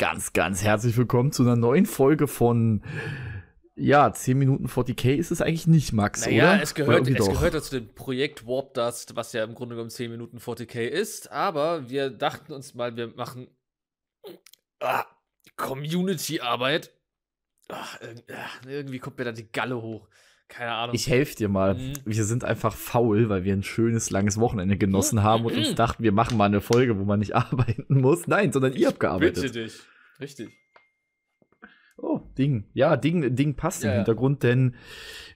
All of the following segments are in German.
ganz, ganz herzlich willkommen zu einer neuen Folge von ja, 10 Minuten 40k ist es eigentlich nicht, Max, naja, oder? Es gehört, oder es gehört ja zu dem Projekt Warp Dust, was ja im Grunde genommen 10 Minuten 40k ist, aber wir dachten uns mal, wir machen ah, Community-Arbeit. irgendwie kommt mir da die Galle hoch. Keine Ahnung. Ich helfe dir mal. Mhm. Wir sind einfach faul, weil wir ein schönes, langes Wochenende genossen haben und uns mhm. dachten, wir machen mal eine Folge, wo man nicht arbeiten muss. Nein, sondern ihr habt gearbeitet. Bitte dich. Richtig. Oh, Ding. Ja, Ding, Ding passt ja, im Hintergrund, ja. denn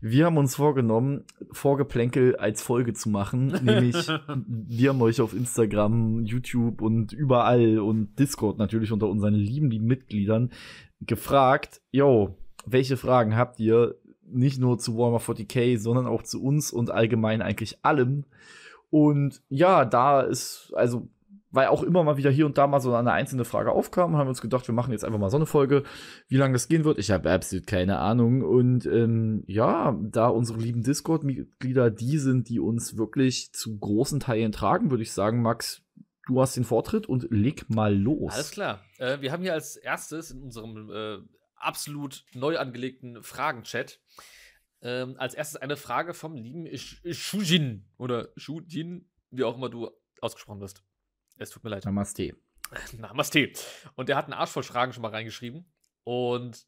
wir haben uns vorgenommen, Vorgeplänkel als Folge zu machen. Nämlich, wir haben euch auf Instagram, YouTube und überall und Discord natürlich unter unseren lieben, lieben Mitgliedern gefragt, yo, welche Fragen habt ihr? Nicht nur zu Warhammer 40k, sondern auch zu uns und allgemein eigentlich allem. Und ja, da ist, also weil auch immer mal wieder hier und da mal so eine einzelne Frage aufkam haben wir uns gedacht, wir machen jetzt einfach mal so eine Folge, wie lange das gehen wird. Ich habe absolut keine Ahnung. Und ähm, ja, da unsere lieben Discord-Mitglieder die sind, die uns wirklich zu großen Teilen tragen, würde ich sagen, Max, du hast den Vortritt und leg mal los. Alles klar. Äh, wir haben hier als erstes in unserem äh, absolut neu angelegten Fragen-Chat ähm, als erstes eine Frage vom lieben Shujin oder Shujin, wie auch immer du ausgesprochen wirst. Es tut mir leid. Namaste. Namaste. Und er hat einen Arsch voll Fragen schon mal reingeschrieben. Und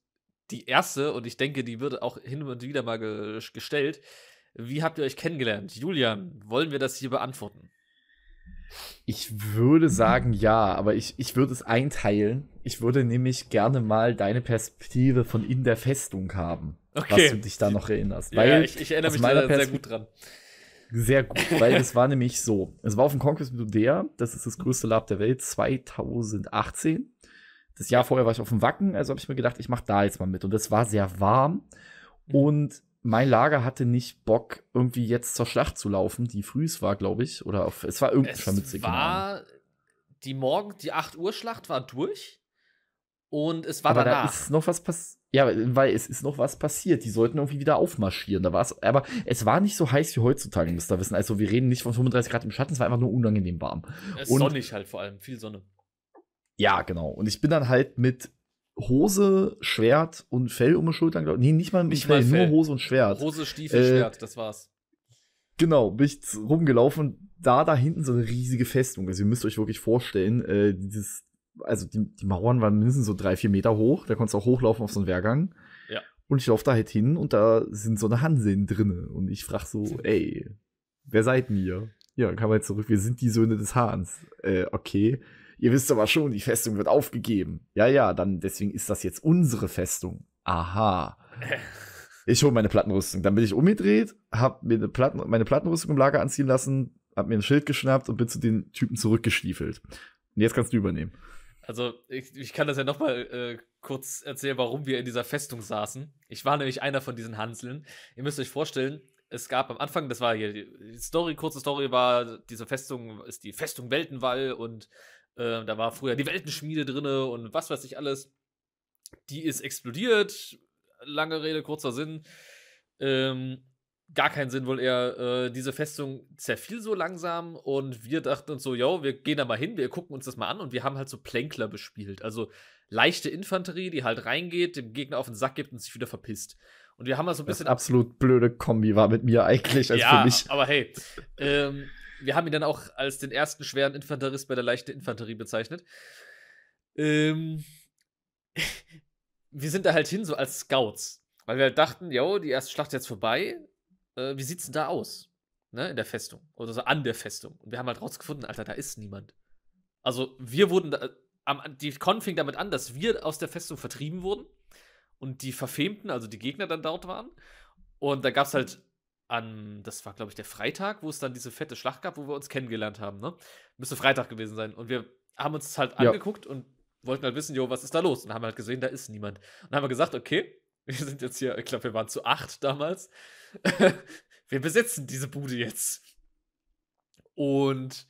die erste, und ich denke, die wird auch hin und wieder mal ge gestellt. Wie habt ihr euch kennengelernt? Julian, wollen wir das hier beantworten? Ich würde sagen ja, aber ich, ich würde es einteilen. Ich würde nämlich gerne mal deine Perspektive von in der Festung haben, okay. was du dich da noch erinnerst. Weil ich, ich erinnere mich da sehr gut dran. Sehr gut, weil es war nämlich so. Es war auf dem Conquest Ludea, das ist das größte Lab der Welt, 2018. Das Jahr vorher war ich auf dem Wacken, also habe ich mir gedacht, ich mache da jetzt mal mit. Und es war sehr warm mhm. und mein Lager hatte nicht Bock, irgendwie jetzt zur Schlacht zu laufen, die früh es war, glaube ich. Oder auf, es war irgendwie schon mit war die Morgen, die 8 Uhr Schlacht war durch und es war Aber danach. Da ist noch was passiert ja, weil es ist noch was passiert. Die sollten irgendwie wieder aufmarschieren. Da war es, aber es war nicht so heiß wie heutzutage, müsst ihr wissen. Also wir reden nicht von 35 Grad im Schatten, es war einfach nur unangenehm warm. Es und, sonnig halt vor allem, viel Sonne. Ja, genau. Und ich bin dann halt mit Hose, Schwert und Fell um die Schultern, glaube Nee, nicht mal mit Fell, Fell, nur Hose und Schwert. Hose, Stiefel, äh, Schwert, das war's. Genau, bin ich rumgelaufen. Da, da hinten so eine riesige Festung. Also ihr müsst euch wirklich vorstellen, äh, dieses also die, die Mauern waren mindestens so drei, vier Meter hoch. Da konntest du auch hochlaufen auf so einen Wehrgang. Ja. Und ich laufe da halt hin und da sind so eine Hansen drinne. Und ich frage so, ey, wer seid ihr? Ja, dann kam halt zurück, wir sind die Söhne des Hans. Äh, okay. Ihr wisst aber schon, die Festung wird aufgegeben. Ja, ja, dann deswegen ist das jetzt unsere Festung. Aha. Ich hole meine Plattenrüstung. Dann bin ich umgedreht, hab mir eine Platten, meine Plattenrüstung im Lager anziehen lassen, hab mir ein Schild geschnappt und bin zu den Typen zurückgestiefelt. Und jetzt kannst du übernehmen. Also, ich, ich kann das ja nochmal äh, kurz erzählen, warum wir in dieser Festung saßen. Ich war nämlich einer von diesen Hanseln. Ihr müsst euch vorstellen, es gab am Anfang, das war hier die Story, kurze Story war, diese Festung ist die Festung Weltenwall und äh, da war früher die Weltenschmiede drinne und was weiß ich alles. Die ist explodiert, lange Rede, kurzer Sinn. Ähm, gar keinen Sinn, weil er äh, diese Festung zerfiel so langsam und wir dachten uns so, yo, wir gehen da mal hin, wir gucken uns das mal an und wir haben halt so Plänkler bespielt. Also leichte Infanterie, die halt reingeht, dem Gegner auf den Sack gibt und sich wieder verpisst. Und wir haben halt so ein bisschen. Das absolut blöde Kombi war mit mir eigentlich als ja, für mich. Aber hey, ähm, wir haben ihn dann auch als den ersten schweren Infanterist bei der leichten Infanterie bezeichnet. Ähm, wir sind da halt hin, so als Scouts. Weil wir halt dachten, yo, die erste Schlacht ist jetzt vorbei äh, wie sieht's denn da aus? Ne, in der Festung. Oder so an der Festung. Und wir haben halt rausgefunden, Alter, da ist niemand. Also wir wurden, da, äh, am, die Con fing damit an, dass wir aus der Festung vertrieben wurden und die Verfemten, also die Gegner dann dort waren. Und da gab's halt an, das war glaube ich der Freitag, wo es dann diese fette Schlacht gab, wo wir uns kennengelernt haben, ne? Müsste Freitag gewesen sein. Und wir haben uns halt ja. angeguckt und wollten halt wissen, jo, was ist da los? Und haben halt gesehen, da ist niemand. Und haben wir gesagt, okay, wir sind jetzt hier, ich glaube, wir waren zu acht damals. wir besetzen diese Bude jetzt. Und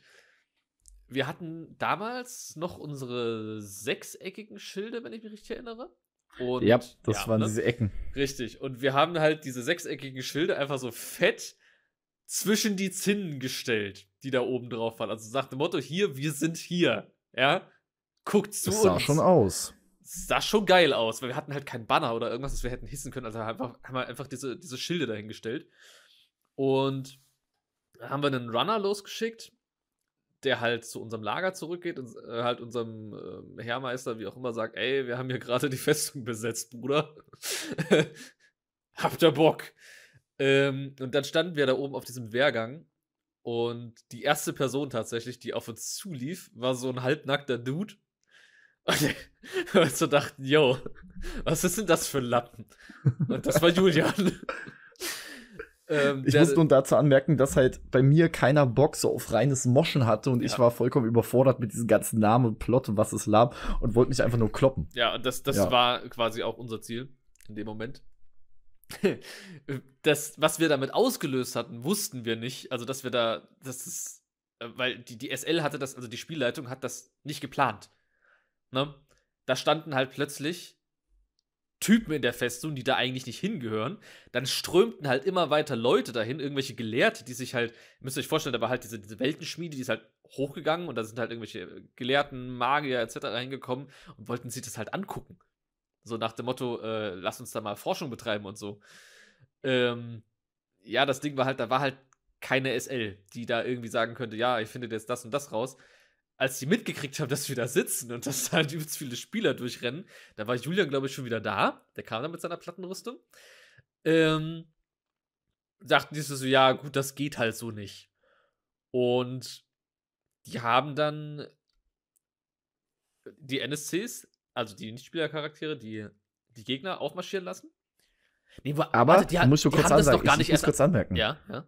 wir hatten damals noch unsere sechseckigen Schilde, wenn ich mich richtig erinnere. Und, ja, das ja, waren ne? diese Ecken. Richtig. Und wir haben halt diese sechseckigen Schilde einfach so fett zwischen die Zinnen gestellt, die da oben drauf waren. Also sagt dem Motto, hier, wir sind hier. Ja, guckt zu das sah uns. sah schon aus sah schon geil aus, weil wir hatten halt keinen Banner oder irgendwas, das wir hätten hissen können. Also haben wir einfach, haben wir einfach diese, diese Schilde dahingestellt. Und haben wir einen Runner losgeschickt, der halt zu unserem Lager zurückgeht und äh, halt unserem äh, Herrmeister, wie auch immer, sagt: Ey, wir haben hier gerade die Festung besetzt, Bruder. Habt ihr Bock? Ähm, und dann standen wir da oben auf diesem Wehrgang und die erste Person tatsächlich, die auf uns zulief, war so ein halbnackter Dude Und, so dachten, yo, was ist denn das für ein Lappen? Und das war Julian. ähm, ich muss nun dazu anmerken, dass halt bei mir keiner Bock so auf reines Moschen hatte und ja. ich war vollkommen überfordert mit diesem ganzen Namen und Plot und was es Lahm und wollte mich einfach nur kloppen. Ja, das, das ja. war quasi auch unser Ziel in dem Moment. das, was wir damit ausgelöst hatten, wussten wir nicht. Also, dass wir da, das ist, äh, weil die, die SL hatte das, also die Spielleitung hat das nicht geplant ne, da standen halt plötzlich Typen in der Festung, die da eigentlich nicht hingehören. Dann strömten halt immer weiter Leute dahin, irgendwelche Gelehrte, die sich halt, müsst ihr euch vorstellen, da war halt diese, diese Weltenschmiede, die ist halt hochgegangen und da sind halt irgendwelche äh, Gelehrten, Magier etc. hingekommen und wollten sich das halt angucken. So nach dem Motto, äh, lass uns da mal Forschung betreiben und so. Ähm, ja, das Ding war halt, da war halt keine SL, die da irgendwie sagen könnte, ja, ich finde jetzt das und das raus, als die mitgekriegt haben, dass wir da sitzen und dass da halt übelst viele Spieler durchrennen, da war Julian, glaube ich, schon wieder da. Der kam dann mit seiner Plattenrüstung. Ähm, dachten die so, ja, gut, das geht halt so nicht. Und die haben dann die NSCs, also die Nichtspielercharaktere, die, die Gegner aufmarschieren lassen. Nee, aber warte, die, musst du die kurz haben ansagen. das doch gar ich nicht muss kurz anmerken. Ja, ja.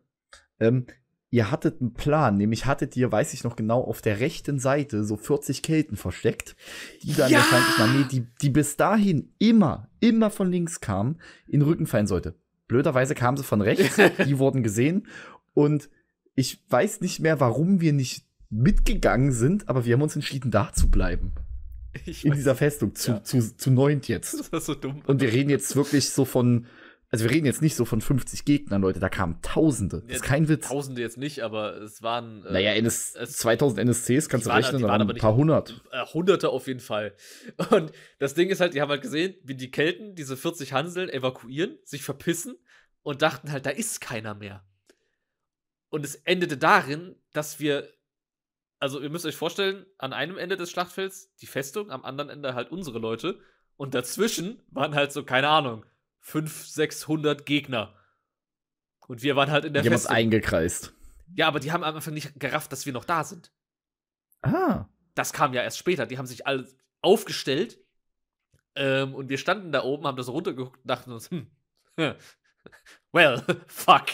Ähm, ihr hattet einen Plan, nämlich hattet ihr, weiß ich noch genau, auf der rechten Seite so 40 Kelten versteckt, die dann ja! der feindlichen Armee, die, die bis dahin immer, immer von links kamen, in den Rücken fallen sollte. Blöderweise kamen sie von rechts, die wurden gesehen und ich weiß nicht mehr, warum wir nicht mitgegangen sind, aber wir haben uns entschieden, da zu bleiben. Ich in dieser Festung, zu, ja. zu, zu neunt jetzt. Das ist so dumm. Und wir reden jetzt wirklich so von also wir reden jetzt nicht so von 50 Gegnern, Leute, da kamen Tausende. Das ist kein Witz. Tausende jetzt nicht, aber es waren. Äh, naja, NS es, 2000 NSCs kannst du waren, rechnen, waren aber ein paar hundert. Äh, hunderte auf jeden Fall. Und das Ding ist halt, die haben halt gesehen, wie die Kelten diese 40 Hanseln evakuieren, sich verpissen und dachten halt, da ist keiner mehr. Und es endete darin, dass wir. Also, ihr müsst euch vorstellen, an einem Ende des Schlachtfelds die Festung, am anderen Ende halt unsere Leute. Und dazwischen waren halt so, keine Ahnung, 500, 600 Gegner. Und wir waren halt in der Die haben uns eingekreist. Ja, aber die haben am Anfang nicht gerafft, dass wir noch da sind. Ah. Das kam ja erst später. Die haben sich alle aufgestellt ähm, und wir standen da oben, haben das runtergeguckt und dachten uns, hm, hm well, fuck.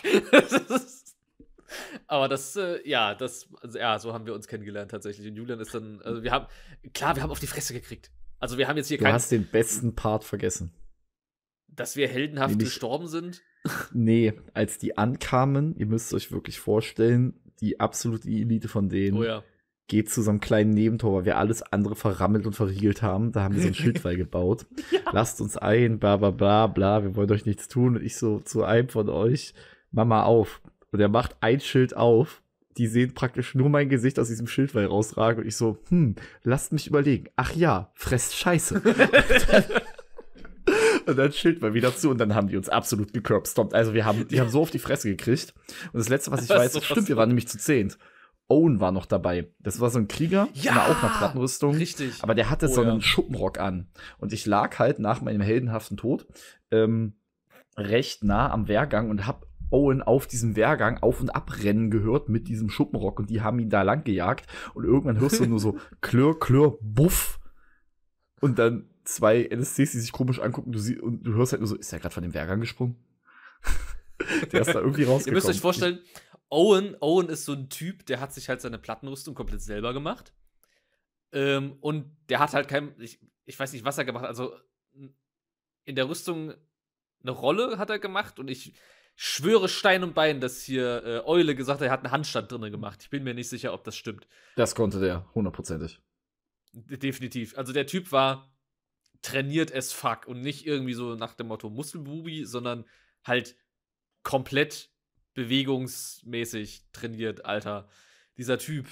Aber das, äh, ja, das, also, ja, so haben wir uns kennengelernt tatsächlich. Und Julian ist dann, also wir haben, klar, wir haben auf die Fresse gekriegt. Also wir haben jetzt hier Du hast den besten Part vergessen. Dass wir heldenhaft nee, gestorben sind? Nee, als die ankamen, ihr müsst euch wirklich vorstellen, die absolute Elite von denen oh ja. geht zu so einem kleinen Nebentor, weil wir alles andere verrammelt und verriegelt haben. Da haben wir so einen Schildwall gebaut. Ja. Lasst uns ein, bla bla bla bla, wir wollen euch nichts tun. Und ich so zu einem von euch, Mama auf. Und er macht ein Schild auf. Die sehen praktisch nur mein Gesicht aus diesem Schildwall rausragen. Und ich so, hm, lasst mich überlegen. Ach ja, fress Scheiße. Und dann chillt man wieder zu und dann haben die uns absolut gecurbstompt. Also wir haben, die haben so auf die Fresse gekriegt. Und das letzte, was ich das weiß, so stimmt, wir waren nämlich zu zehnt. Owen war noch dabei. Das war so ein Krieger, ja, in auch eine Plattenrüstung. Richtig. Aber der hatte oh, so einen ja. Schuppenrock an. Und ich lag halt nach meinem heldenhaften Tod ähm, recht nah am Wehrgang und hab Owen auf diesem Wehrgang auf und abrennen gehört mit diesem Schuppenrock und die haben ihn da lang gejagt und irgendwann hörst du nur so klirr, klirr, buff und dann zwei NSCs, die sich komisch angucken du sie und du hörst halt nur so, ist der gerade von dem Werk angesprungen? der ist da irgendwie rausgekommen. Ihr müsst euch vorstellen, Owen, Owen ist so ein Typ, der hat sich halt seine Plattenrüstung komplett selber gemacht. Ähm, und der hat halt kein, ich, ich weiß nicht, was er gemacht hat. Also in der Rüstung eine Rolle hat er gemacht und ich schwöre Stein und Bein, dass hier äh, Eule gesagt hat, er hat einen Handstand drin gemacht. Ich bin mir nicht sicher, ob das stimmt. Das konnte der, hundertprozentig. Definitiv. Also der Typ war trainiert as fuck und nicht irgendwie so nach dem Motto Muskelbubi, sondern halt komplett bewegungsmäßig trainiert, Alter. Dieser Typ,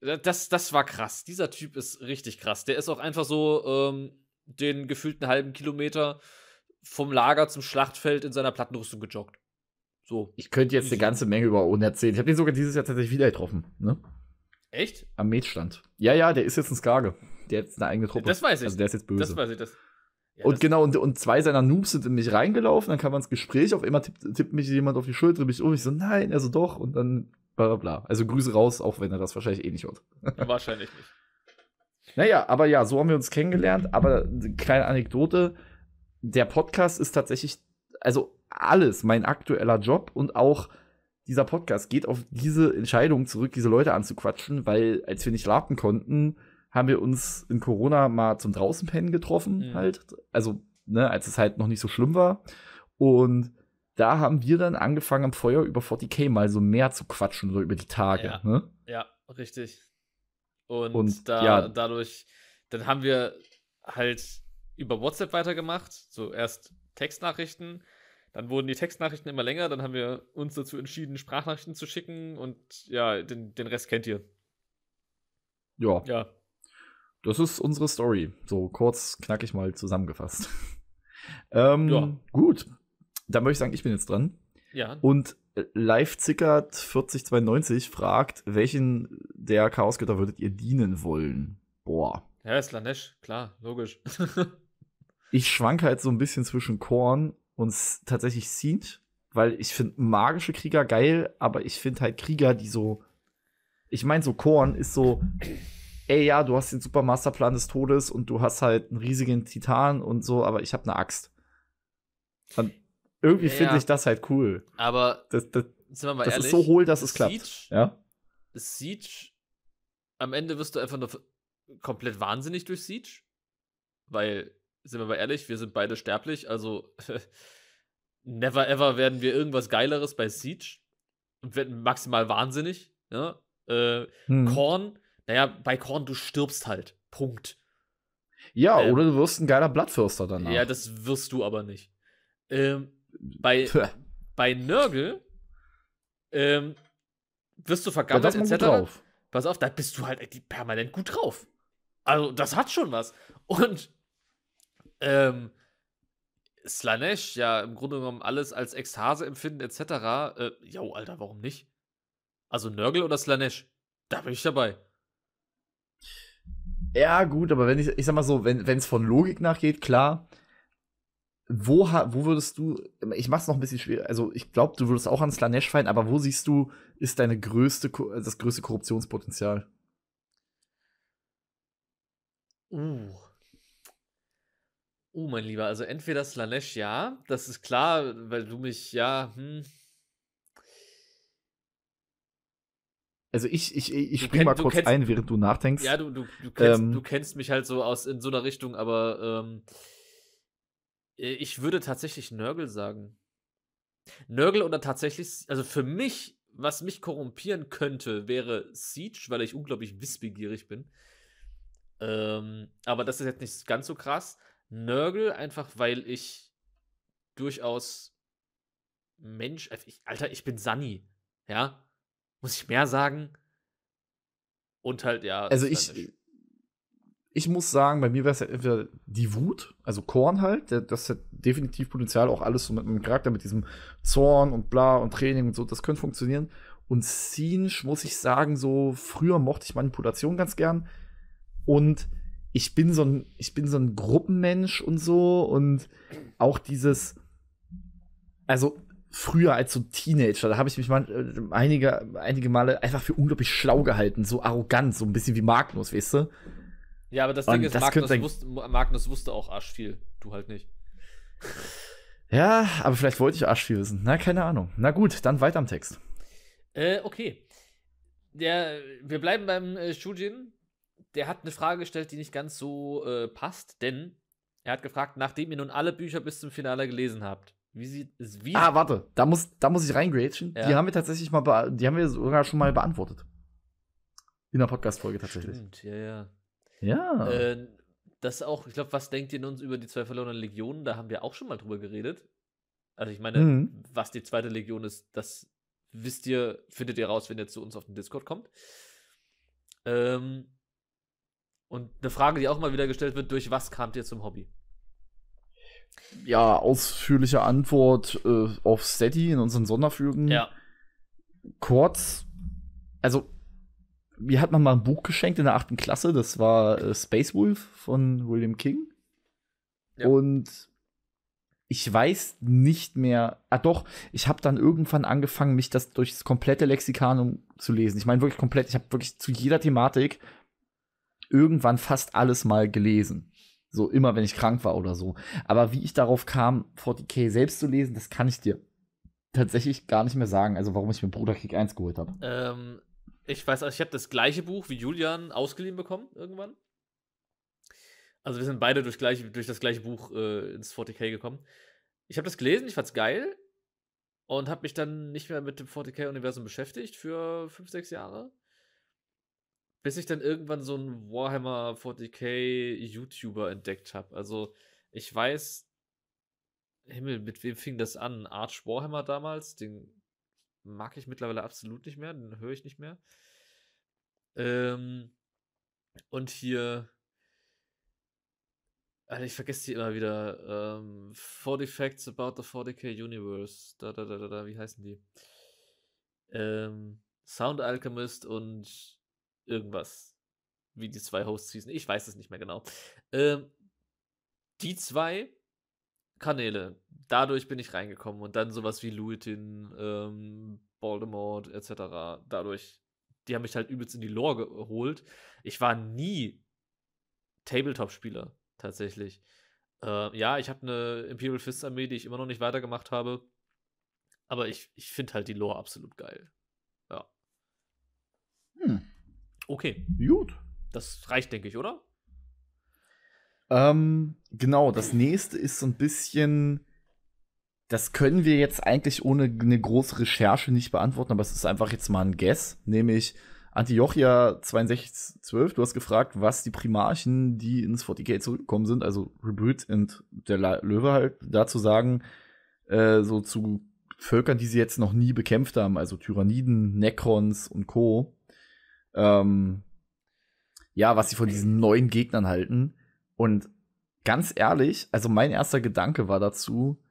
das, das war krass. Dieser Typ ist richtig krass. Der ist auch einfach so ähm, den gefühlten halben Kilometer vom Lager zum Schlachtfeld in seiner Plattenrüstung gejoggt. So. Ich könnte jetzt eine ganze Menge über Oden erzählen. Ich habe den sogar dieses Jahr tatsächlich wieder getroffen. Ne? Echt? Am Metstand. Ja, ja, der ist jetzt ein Skage. Der hat eine eigene Truppe. Das weiß ich. Also der ist jetzt böse. Das weiß ich. Das, ja, und genau, und, und zwei seiner Noobs sind in mich reingelaufen, dann kam man ins Gespräch, auf immer tippt, tippt mich jemand auf die Schulter, mich um, ich so, nein, also doch, und dann bla bla bla. Also Grüße raus, auch wenn er das wahrscheinlich eh nicht hört. Ja, wahrscheinlich nicht. Naja, aber ja, so haben wir uns kennengelernt, aber kleine Anekdote, der Podcast ist tatsächlich, also alles, mein aktueller Job und auch dieser Podcast geht auf diese Entscheidung zurück, diese Leute anzuquatschen, weil als wir nicht laden konnten, haben wir uns in Corona mal zum Draußenpennen getroffen, mhm. halt. Also, ne, als es halt noch nicht so schlimm war. Und da haben wir dann angefangen, am Feuer über 40k mal so mehr zu quatschen, so über die Tage. Ja, ne? ja richtig. Und, Und da, ja. dadurch, dann haben wir halt über WhatsApp weitergemacht, so erst Textnachrichten dann wurden die Textnachrichten immer länger, dann haben wir uns dazu entschieden, Sprachnachrichten zu schicken und ja, den, den Rest kennt ihr. Ja. Ja. Das ist unsere Story. So kurz, knackig mal zusammengefasst. ähm, ja. Gut. Dann würde ich sagen, ich bin jetzt dran. Ja. Und live zickert 4092 fragt, welchen der Chaosgötter würdet ihr dienen wollen? Boah. Ja, ist Lanesh, klar, logisch. ich schwanke halt so ein bisschen zwischen Korn uns tatsächlich zieht, weil ich finde magische Krieger geil, aber ich finde halt Krieger, die so. Ich meine, so Korn ist so, ey, ja, du hast den super Masterplan des Todes und du hast halt einen riesigen Titan und so, aber ich habe eine Axt. Und irgendwie ja, finde ich das halt cool. Aber das, das, das ehrlich, ist so hohl, dass es klappt. ja? Siege, am Ende wirst du einfach nur komplett wahnsinnig durch Siege, weil sind wir mal ehrlich, wir sind beide sterblich, also never ever werden wir irgendwas Geileres bei Siege und werden maximal wahnsinnig. Ja? Ne? Äh, hm. Korn, naja, bei Korn, du stirbst halt. Punkt. Ja, ähm, oder du wirst ein geiler Blattförster danach. Ja, das wirst du aber nicht. Ähm, bei, bei Nörgel ähm, wirst du vergammelt, ja, etc. Pass auf, da bist du halt permanent gut drauf. Also, das hat schon was. Und ähm, Slanesh ja im Grunde genommen alles als Ekstase empfinden etc. Äh, Alter, warum nicht? Also Nörgel oder Slanesh? Da bin ich dabei. Ja, gut, aber wenn ich, ich sag mal so, wenn es von Logik nachgeht, klar. Wo, wo würdest du, ich mach's noch ein bisschen schwer, also ich glaube, du würdest auch an Slanesh fallen, aber wo siehst du, ist deine größte, das größte Korruptionspotenzial? Uh. Oh, mein Lieber, also entweder Slanesh, ja, das ist klar, weil du mich, ja, hm. Also ich, ich, ich spring mal kurz kennst, ein, während du nachdenkst. Ja, du, du, du, kennst, ähm, du kennst mich halt so aus in so einer Richtung, aber ähm, äh, ich würde tatsächlich Nörgel sagen. Nörgel oder tatsächlich, also für mich, was mich korrumpieren könnte, wäre Siege, weil ich unglaublich wissbegierig bin. Ähm, aber das ist jetzt nicht ganz so krass. Nörgel, einfach weil ich durchaus Mensch, also ich, Alter, ich bin Sunny. Ja? Muss ich mehr sagen? Und halt, ja. Also ich, halt ich muss sagen, bei mir wäre es halt entweder die Wut, also Korn halt, das hat definitiv Potenzial, auch alles so mit meinem Charakter, mit diesem Zorn und bla und Training und so, das könnte funktionieren. Und Singe, muss ich sagen, so früher mochte ich Manipulation ganz gern. Und ich bin so ein, ich bin so ein Gruppenmensch und so und auch dieses, also früher als so Teenager, da habe ich mich mal, äh, einige, einige Male einfach für unglaublich schlau gehalten, so arrogant, so ein bisschen wie Magnus, weißt du? Ja, aber das Ding und ist, das Magnus, wusste, Magnus wusste auch Arsch viel, du halt nicht. Ja, aber vielleicht wollte ich Arsch viel wissen. Na, keine Ahnung. Na gut, dann weiter am Text. Äh, okay. Der, wir bleiben beim äh, Shujin, der hat eine Frage gestellt, die nicht ganz so äh, passt, denn er hat gefragt, nachdem ihr nun alle Bücher bis zum Finale gelesen habt, wie sieht es wie? Ah, warte, da muss, da muss ich reingrätschen. Ja. Die haben wir tatsächlich mal, die haben wir sogar schon mal beantwortet. In der Podcast-Folge tatsächlich. Stimmt, ja, ja. Ja. Äh, das auch, ich glaube, was denkt ihr in uns über die zwei verlorenen Legionen? Da haben wir auch schon mal drüber geredet. Also ich meine, mhm. was die zweite Legion ist, das wisst ihr, findet ihr raus, wenn ihr zu uns auf den Discord kommt. Ähm, und eine Frage, die auch mal wieder gestellt wird, durch was kamt ihr zum Hobby? Ja, ausführliche Antwort äh, auf Steady in unseren Sonderflügen. Ja. Kurz, also mir hat man mal ein Buch geschenkt in der achten Klasse, das war äh, Space Wolf von William King. Ja. Und ich weiß nicht mehr. Ah doch, ich habe dann irgendwann angefangen, mich das durchs komplette Lexikanum zu lesen. Ich meine wirklich komplett, ich habe wirklich zu jeder Thematik irgendwann fast alles mal gelesen. So immer, wenn ich krank war oder so. Aber wie ich darauf kam, 40k selbst zu lesen, das kann ich dir tatsächlich gar nicht mehr sagen. Also warum ich mir Bruderkrieg 1 geholt habe. Ähm, ich weiß, ich habe das gleiche Buch wie Julian ausgeliehen bekommen irgendwann. Also wir sind beide durch, gleich, durch das gleiche Buch äh, ins 40k gekommen. Ich habe das gelesen, ich fand's geil und habe mich dann nicht mehr mit dem 40k-Universum beschäftigt für 5, 6 Jahre bis ich dann irgendwann so einen Warhammer 40k YouTuber entdeckt habe. Also ich weiß, Himmel, mit wem fing das an? Arch Warhammer damals, den mag ich mittlerweile absolut nicht mehr, den höre ich nicht mehr. Ähm, und hier, also ich vergesse die immer wieder. Ähm, 40 Facts about the 40k Universe. Da, da, da, da, da, wie heißen die? Ähm, Sound Alchemist und irgendwas. Wie die zwei Hosts hießen. Ich weiß es nicht mehr genau. Ähm, die zwei Kanäle, dadurch bin ich reingekommen und dann sowas wie Luitin, ähm, Voldemort etc. Dadurch, die haben mich halt übelst in die Lore geholt. Ich war nie Tabletop-Spieler, tatsächlich. Äh, ja, ich habe eine Imperial Fist Armee, die ich immer noch nicht weitergemacht habe. Aber ich, ich finde halt die Lore absolut geil. Okay. Gut. Das reicht, denke ich, oder? Ähm, genau, das nächste ist so ein bisschen. Das können wir jetzt eigentlich ohne eine große Recherche nicht beantworten, aber es ist einfach jetzt mal ein Guess, nämlich Antiochia 6212. Du hast gefragt, was die Primarchen, die ins 40k zurückgekommen sind, also Reboot und der Löwe halt, dazu sagen, äh, so zu Völkern, die sie jetzt noch nie bekämpft haben, also Tyranniden, Necrons und Co ähm, ja, was sie von diesen neuen Gegnern halten. Und ganz ehrlich, also mein erster Gedanke war dazu,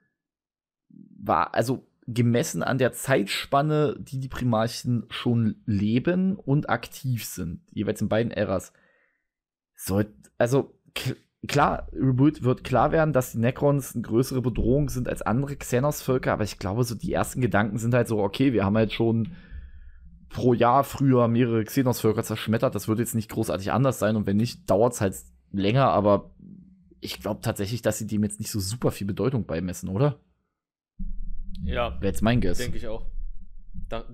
war, also gemessen an der Zeitspanne, die die Primarchen schon leben und aktiv sind, jeweils in beiden Äras, sollte, also klar, Reboot wird klar werden, dass die Necrons eine größere Bedrohung sind als andere Xenos-Völker, aber ich glaube, so die ersten Gedanken sind halt so, okay, wir haben halt schon pro Jahr früher mehrere Xenos-Völker zerschmettert. Das wird jetzt nicht großartig anders sein und wenn nicht, dauert es halt länger, aber ich glaube tatsächlich, dass sie dem jetzt nicht so super viel Bedeutung beimessen, oder? Ja. Wäre jetzt mein Guess. Denke ich auch.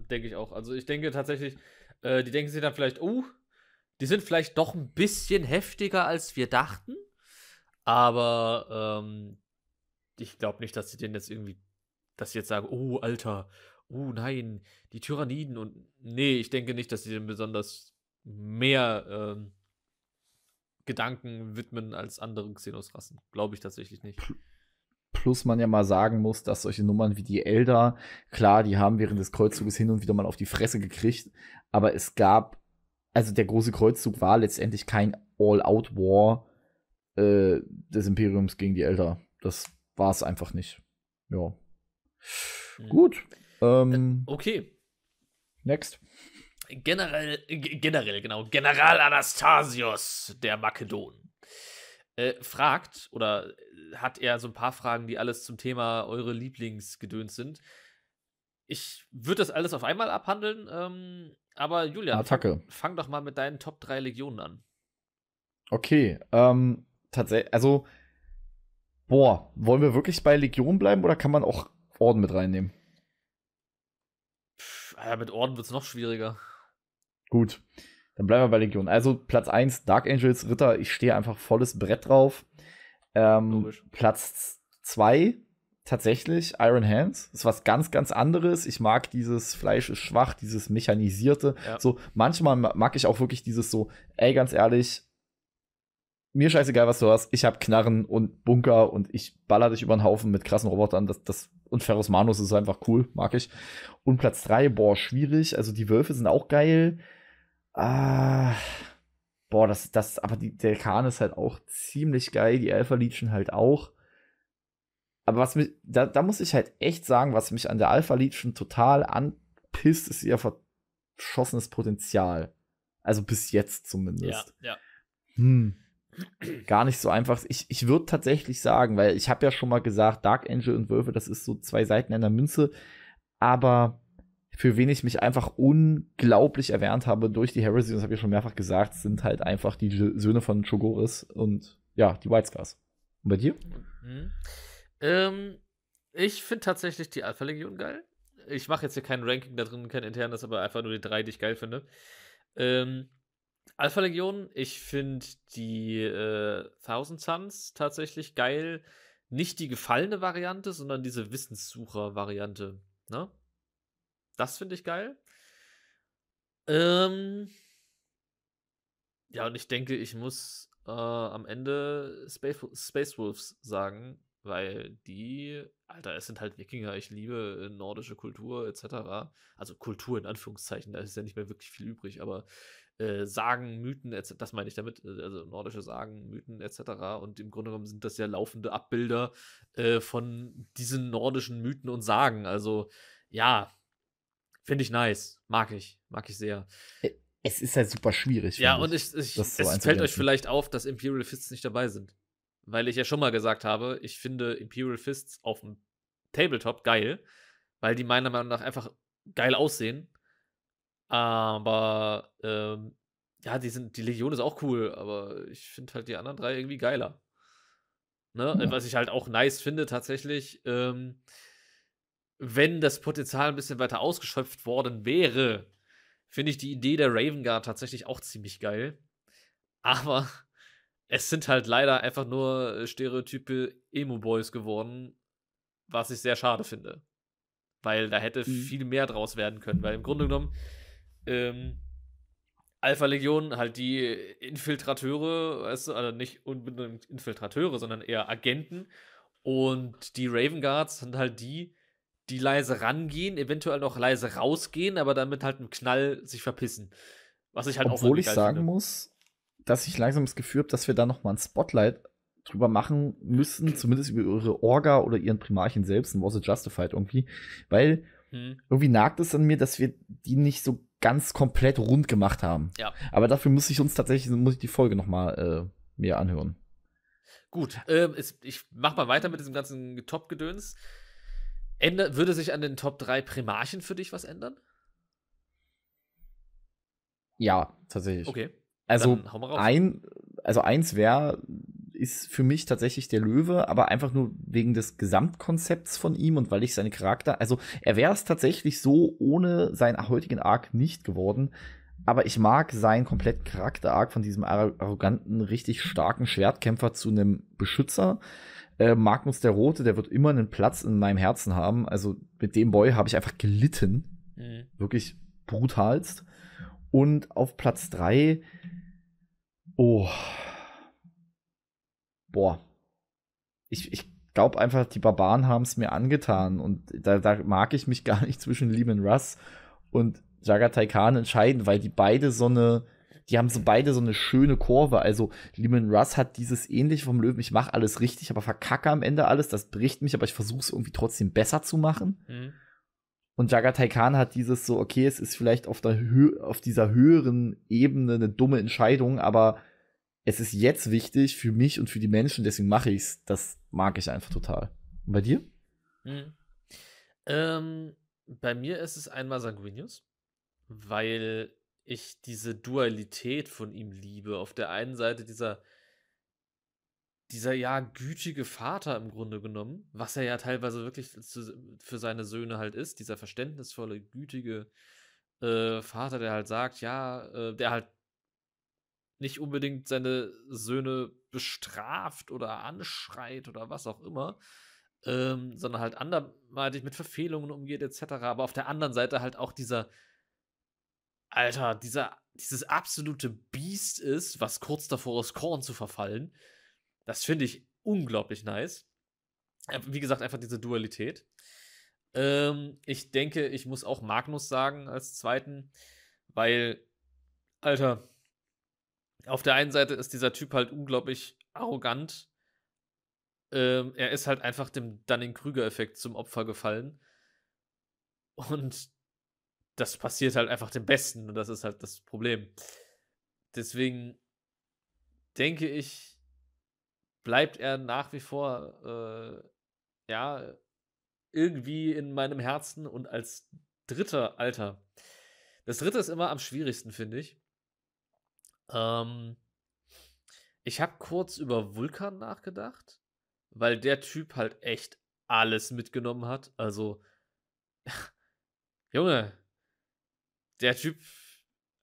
denke ich auch. Also ich denke tatsächlich, äh, die denken sich dann vielleicht, oh, die sind vielleicht doch ein bisschen heftiger, als wir dachten. Aber ähm, ich glaube nicht, dass sie den jetzt irgendwie, dass sie jetzt sagen, oh, Alter, oh nein, die Tyranniden und nee, ich denke nicht, dass sie dem besonders mehr ähm, Gedanken widmen als anderen Xenos-Rassen. Glaube ich tatsächlich nicht. Plus man ja mal sagen muss, dass solche Nummern wie die Elder, klar, die haben während des Kreuzzuges hin und wieder mal auf die Fresse gekriegt, aber es gab, also der große Kreuzzug war letztendlich kein All-Out-War äh, des Imperiums gegen die Elder. Das war es einfach nicht. Ja. Mhm. Gut. Ähm, äh, okay. Next. Generell, generell, genau. General Anastasios der Makedonen äh, fragt oder äh, hat er so ein paar Fragen, die alles zum Thema eure Lieblingsgedöns sind. Ich würde das alles auf einmal abhandeln, ähm, aber Julian, Attacke. fang doch mal mit deinen Top 3 Legionen an. Okay, ähm, tatsächlich, also, boah, wollen wir wirklich bei Legion bleiben oder kann man auch Orden mit reinnehmen? Ah ja, mit Orden wird es noch schwieriger. Gut, dann bleiben wir bei Legion. Also Platz 1, Dark Angels, Ritter, ich stehe einfach volles Brett drauf. Ähm, Platz 2, tatsächlich Iron Hands. ist was ganz, ganz anderes. Ich mag dieses Fleisch ist schwach, dieses Mechanisierte. Ja. So, manchmal mag ich auch wirklich dieses so, ey, ganz ehrlich, mir scheißegal, was du hast, ich habe Knarren und Bunker und ich baller dich über den Haufen mit krassen Robotern. Das, das, und Ferros Manus ist einfach cool, mag ich. Und Platz 3, boah, schwierig. Also die Wölfe sind auch geil. Ah, boah, das, das, aber die, der Kahn ist halt auch ziemlich geil, die Alpha Legion halt auch. Aber was mich, da, da muss ich halt echt sagen, was mich an der Alpha Legion total anpisst, ist ihr verschossenes Potenzial. Also bis jetzt zumindest. Ja, ja. Hm gar nicht so einfach. Ich, ich würde tatsächlich sagen, weil ich habe ja schon mal gesagt, Dark Angel und Wölfe, das ist so zwei Seiten einer Münze, aber für wen ich mich einfach unglaublich erwärmt habe durch die Heresy, das habe ich schon mehrfach gesagt, sind halt einfach die Söhne von Chogoris und ja, die White Scars. Und bei dir? Mhm. Ähm, ich finde tatsächlich die Alpha-Legion geil. Ich mache jetzt hier kein Ranking da drin, kein internes, aber einfach nur die drei, die ich geil finde. Ähm, Alpha Legion, ich finde die äh, Thousand Suns tatsächlich geil. Nicht die gefallene Variante, sondern diese Wissenssucher-Variante. Ne? Das finde ich geil. Ähm ja, und ich denke, ich muss äh, am Ende Space, Space Wolves sagen, weil die, Alter, es sind halt Wikinger, ich liebe äh, nordische Kultur etc. Also Kultur in Anführungszeichen, da ist ja nicht mehr wirklich viel übrig, aber äh, Sagen, Mythen, etc. Das meine ich damit, äh, also nordische Sagen, Mythen, etc. Und im Grunde genommen sind das ja laufende Abbilder äh, von diesen nordischen Mythen und Sagen. Also ja, finde ich nice. Mag ich. Mag ich sehr. Äh, es ist halt super schwierig. Ja, und ich, ich, so es fällt euch vielleicht auf, dass Imperial Fists nicht dabei sind. Weil ich ja schon mal gesagt habe, ich finde Imperial Fists auf dem Tabletop geil, weil die meiner Meinung nach einfach geil aussehen aber ähm, ja, die sind, die Legion ist auch cool, aber ich finde halt die anderen drei irgendwie geiler. Ne? Ja. Was ich halt auch nice finde, tatsächlich, ähm, wenn das Potenzial ein bisschen weiter ausgeschöpft worden wäre, finde ich die Idee der Raven Guard tatsächlich auch ziemlich geil. Aber es sind halt leider einfach nur Stereotype Emo-Boys geworden, was ich sehr schade finde. Weil da hätte mhm. viel mehr draus werden können, weil im Grunde genommen ähm, Alpha Legion, halt die Infiltrateure, weißt du, also nicht unbedingt Infiltrateure, sondern eher Agenten. Und die Raven Guards sind halt die, die leise rangehen, eventuell noch leise rausgehen, aber damit halt einem Knall sich verpissen. Was ich halt Obwohl auch ich sagen finde. muss, dass ich langsam das Gefühl habe, dass wir da nochmal ein Spotlight drüber machen müssen, zumindest über ihre Orga oder ihren Primarchen selbst, in Was It Justified irgendwie, weil hm. irgendwie nagt es an mir, dass wir die nicht so ganz komplett rund gemacht haben. Ja. Aber dafür muss ich uns tatsächlich, muss ich die Folge nochmal äh, mir anhören. Gut, ähm, ist, ich mach mal weiter mit diesem ganzen Top-Gedöns. Änder, würde sich an den Top 3 Primarchen für dich was ändern? Ja, tatsächlich. Okay. Also, ein, also eins wäre ist für mich tatsächlich der Löwe, aber einfach nur wegen des Gesamtkonzepts von ihm und weil ich seine Charakter, also er wäre es tatsächlich so ohne seinen heutigen Arc nicht geworden, aber ich mag seinen kompletten Charakter-Arc von diesem arroganten, richtig starken Schwertkämpfer zu einem Beschützer. Äh, Magnus der Rote, der wird immer einen Platz in meinem Herzen haben. Also mit dem Boy habe ich einfach gelitten. Mhm. Wirklich brutalst. Und auf Platz 3, oh, boah, ich, ich glaube einfach, die Barbaren haben es mir angetan und da, da, mag ich mich gar nicht zwischen Lehman Russ und Jagatai Khan entscheiden, weil die beide so eine, die haben so beide so eine schöne Kurve. Also Lehman Russ hat dieses ähnliche vom Löwen, ich mache alles richtig, aber verkacke am Ende alles, das bricht mich, aber ich versuche es irgendwie trotzdem besser zu machen. Mhm. Und Jagatai Khan hat dieses so, okay, es ist vielleicht auf, der auf dieser höheren Ebene eine dumme Entscheidung, aber es ist jetzt wichtig für mich und für die Menschen, deswegen mache ich es. Das mag ich einfach total. Und bei dir? Mhm. Ähm, bei mir ist es einmal Sanguinius, weil ich diese Dualität von ihm liebe. Auf der einen Seite dieser, dieser ja gütige Vater im Grunde genommen, was er ja teilweise wirklich für seine Söhne halt ist, dieser verständnisvolle, gütige äh, Vater, der halt sagt, ja, äh, der halt nicht unbedingt seine Söhne bestraft oder anschreit oder was auch immer, ähm, sondern halt anderweitig mit Verfehlungen umgeht etc. Aber auf der anderen Seite halt auch dieser, Alter, dieser, dieses absolute Biest ist, was kurz davor ist, Korn zu verfallen. Das finde ich unglaublich nice. Äh, wie gesagt, einfach diese Dualität. Ähm, ich denke, ich muss auch Magnus sagen als zweiten, weil, Alter, auf der einen Seite ist dieser Typ halt unglaublich arrogant. Ähm, er ist halt einfach dem Dunning-Krüger-Effekt zum Opfer gefallen. Und das passiert halt einfach dem Besten und das ist halt das Problem. Deswegen denke ich, bleibt er nach wie vor äh, ja irgendwie in meinem Herzen und als dritter Alter. Das dritte ist immer am schwierigsten, finde ich. Ähm, ich habe kurz über Vulkan nachgedacht, weil der Typ halt echt alles mitgenommen hat. Also, Junge, der Typ,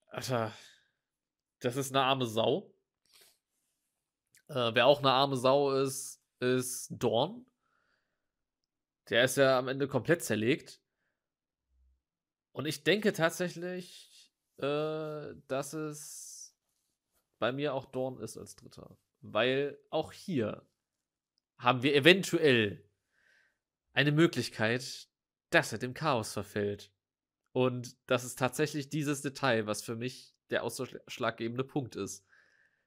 Alter, das ist eine arme Sau. Äh, wer auch eine arme Sau ist, ist Dorn. Der ist ja am Ende komplett zerlegt. Und ich denke tatsächlich, äh, dass es bei mir auch Dorn ist als Dritter. Weil auch hier haben wir eventuell eine Möglichkeit, dass er dem Chaos verfällt. Und das ist tatsächlich dieses Detail, was für mich der ausschlaggebende Punkt ist.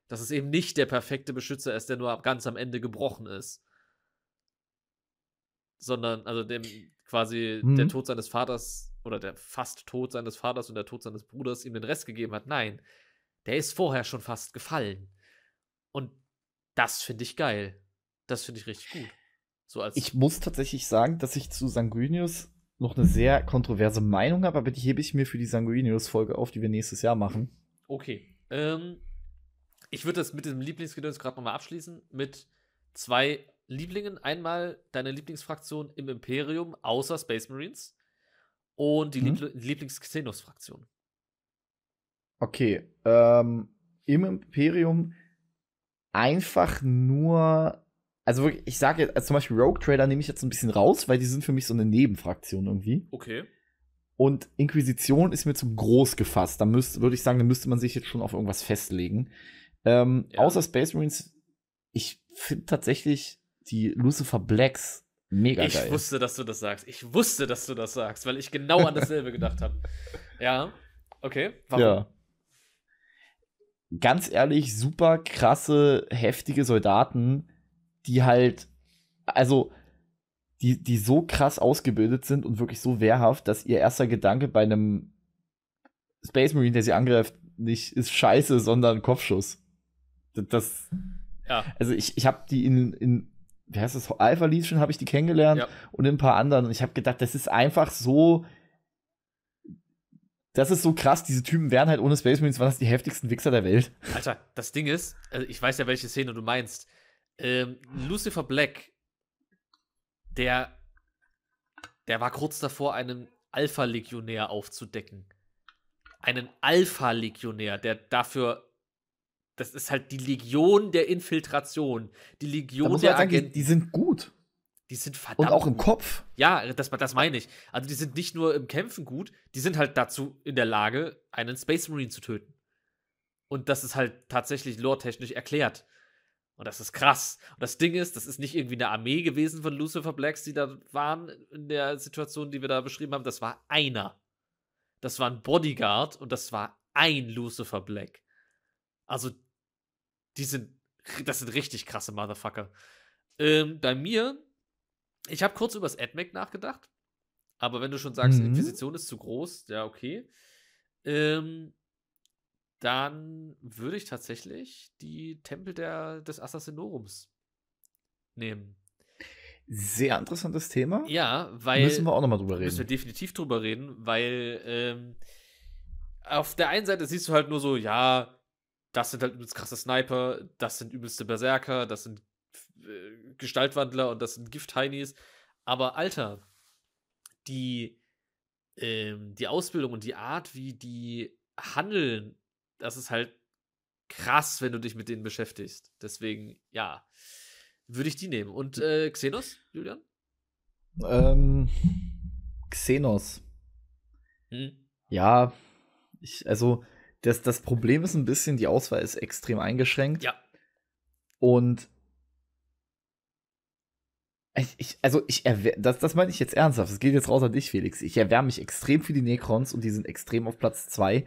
Dass es eben nicht der perfekte Beschützer ist, der nur ganz am Ende gebrochen ist. Sondern, also dem quasi mhm. der Tod seines Vaters oder der fast Tod seines Vaters und der Tod seines Bruders ihm den Rest gegeben hat. Nein, der ist vorher schon fast gefallen. Und das finde ich geil. Das finde ich richtig gut. So ich muss tatsächlich sagen, dass ich zu Sanguinius noch eine sehr kontroverse Meinung habe, aber die hebe ich mir für die Sanguinius-Folge auf, die wir nächstes Jahr machen. Okay. Ähm, ich würde das mit dem Lieblingsgedöns gerade nochmal abschließen. Mit zwei Lieblingen. Einmal deine Lieblingsfraktion im Imperium, außer Space Marines. Und die mhm. Lieblings-Xenos-Fraktion. Okay, ähm, im Imperium einfach nur, also wirklich, ich sage jetzt, also zum Beispiel Rogue Trader nehme ich jetzt ein bisschen raus, weil die sind für mich so eine Nebenfraktion irgendwie. Okay. Und Inquisition ist mir zu groß gefasst. Da müsste, würde ich sagen, da müsste man sich jetzt schon auf irgendwas festlegen. Ähm, ja. Außer Space Marines, ich finde tatsächlich die Lucifer Blacks mega ich geil. Ich wusste, dass du das sagst. Ich wusste, dass du das sagst, weil ich genau an dasselbe gedacht habe. Ja, okay. Warum? Ja ganz ehrlich, super krasse, heftige Soldaten, die halt, also, die, die so krass ausgebildet sind und wirklich so wehrhaft, dass ihr erster Gedanke bei einem Space Marine, der sie angreift, nicht ist Scheiße, sondern Kopfschuss. Das. Ja. Also ich, ich habe die in, in, wie heißt das, Alpha Legion habe ich die kennengelernt ja. und in ein paar anderen und ich habe gedacht, das ist einfach so das ist so krass, diese Typen wären halt ohne Space Marines, waren das die heftigsten Wichser der Welt. Alter, das Ding ist, also ich weiß ja, welche Szene du meinst. Ähm, Lucifer Black, der, der war kurz davor, einen Alpha-Legionär aufzudecken. Einen Alpha-Legionär, der dafür. Das ist halt die Legion der Infiltration. Die Legion der halt Agenten. Die sind gut. Die sind verdammt. Und auch im gut. Kopf. Ja, das, das meine ich. Also, die sind nicht nur im Kämpfen gut, die sind halt dazu in der Lage, einen Space Marine zu töten. Und das ist halt tatsächlich loretechnisch erklärt. Und das ist krass. Und das Ding ist, das ist nicht irgendwie eine Armee gewesen von Lucifer Blacks, die da waren in der Situation, die wir da beschrieben haben. Das war einer. Das war ein Bodyguard und das war ein Lucifer Black. Also, die sind, das sind richtig krasse Motherfucker. Ähm, bei mir ich habe kurz über das AdMac nachgedacht. Aber wenn du schon sagst, mhm. Inquisition ist zu groß, ja, okay. Ähm, dann würde ich tatsächlich die Tempel der, des Assassinorums nehmen. Sehr interessantes Thema. Ja, weil. Müssen wir auch nochmal drüber reden. Müssen wir definitiv drüber reden, weil ähm, auf der einen Seite siehst du halt nur so, ja, das sind halt übelst krasse Sniper, das sind übelste Berserker, das sind äh, Gestaltwandler und das sind Gift-Heinis. Aber Alter, die, ähm, die Ausbildung und die Art, wie die handeln, das ist halt krass, wenn du dich mit denen beschäftigst. Deswegen, ja, würde ich die nehmen. Und hm. äh, Xenos, Julian? Ähm, Xenos. Hm? Ja, ich, also das, das Problem ist ein bisschen, die Auswahl ist extrem eingeschränkt. Ja. Und ich, ich, also ich das, das meine ich jetzt ernsthaft. Das geht jetzt raus an dich, Felix. Ich erwärme mich extrem für die Necrons und die sind extrem auf Platz 2.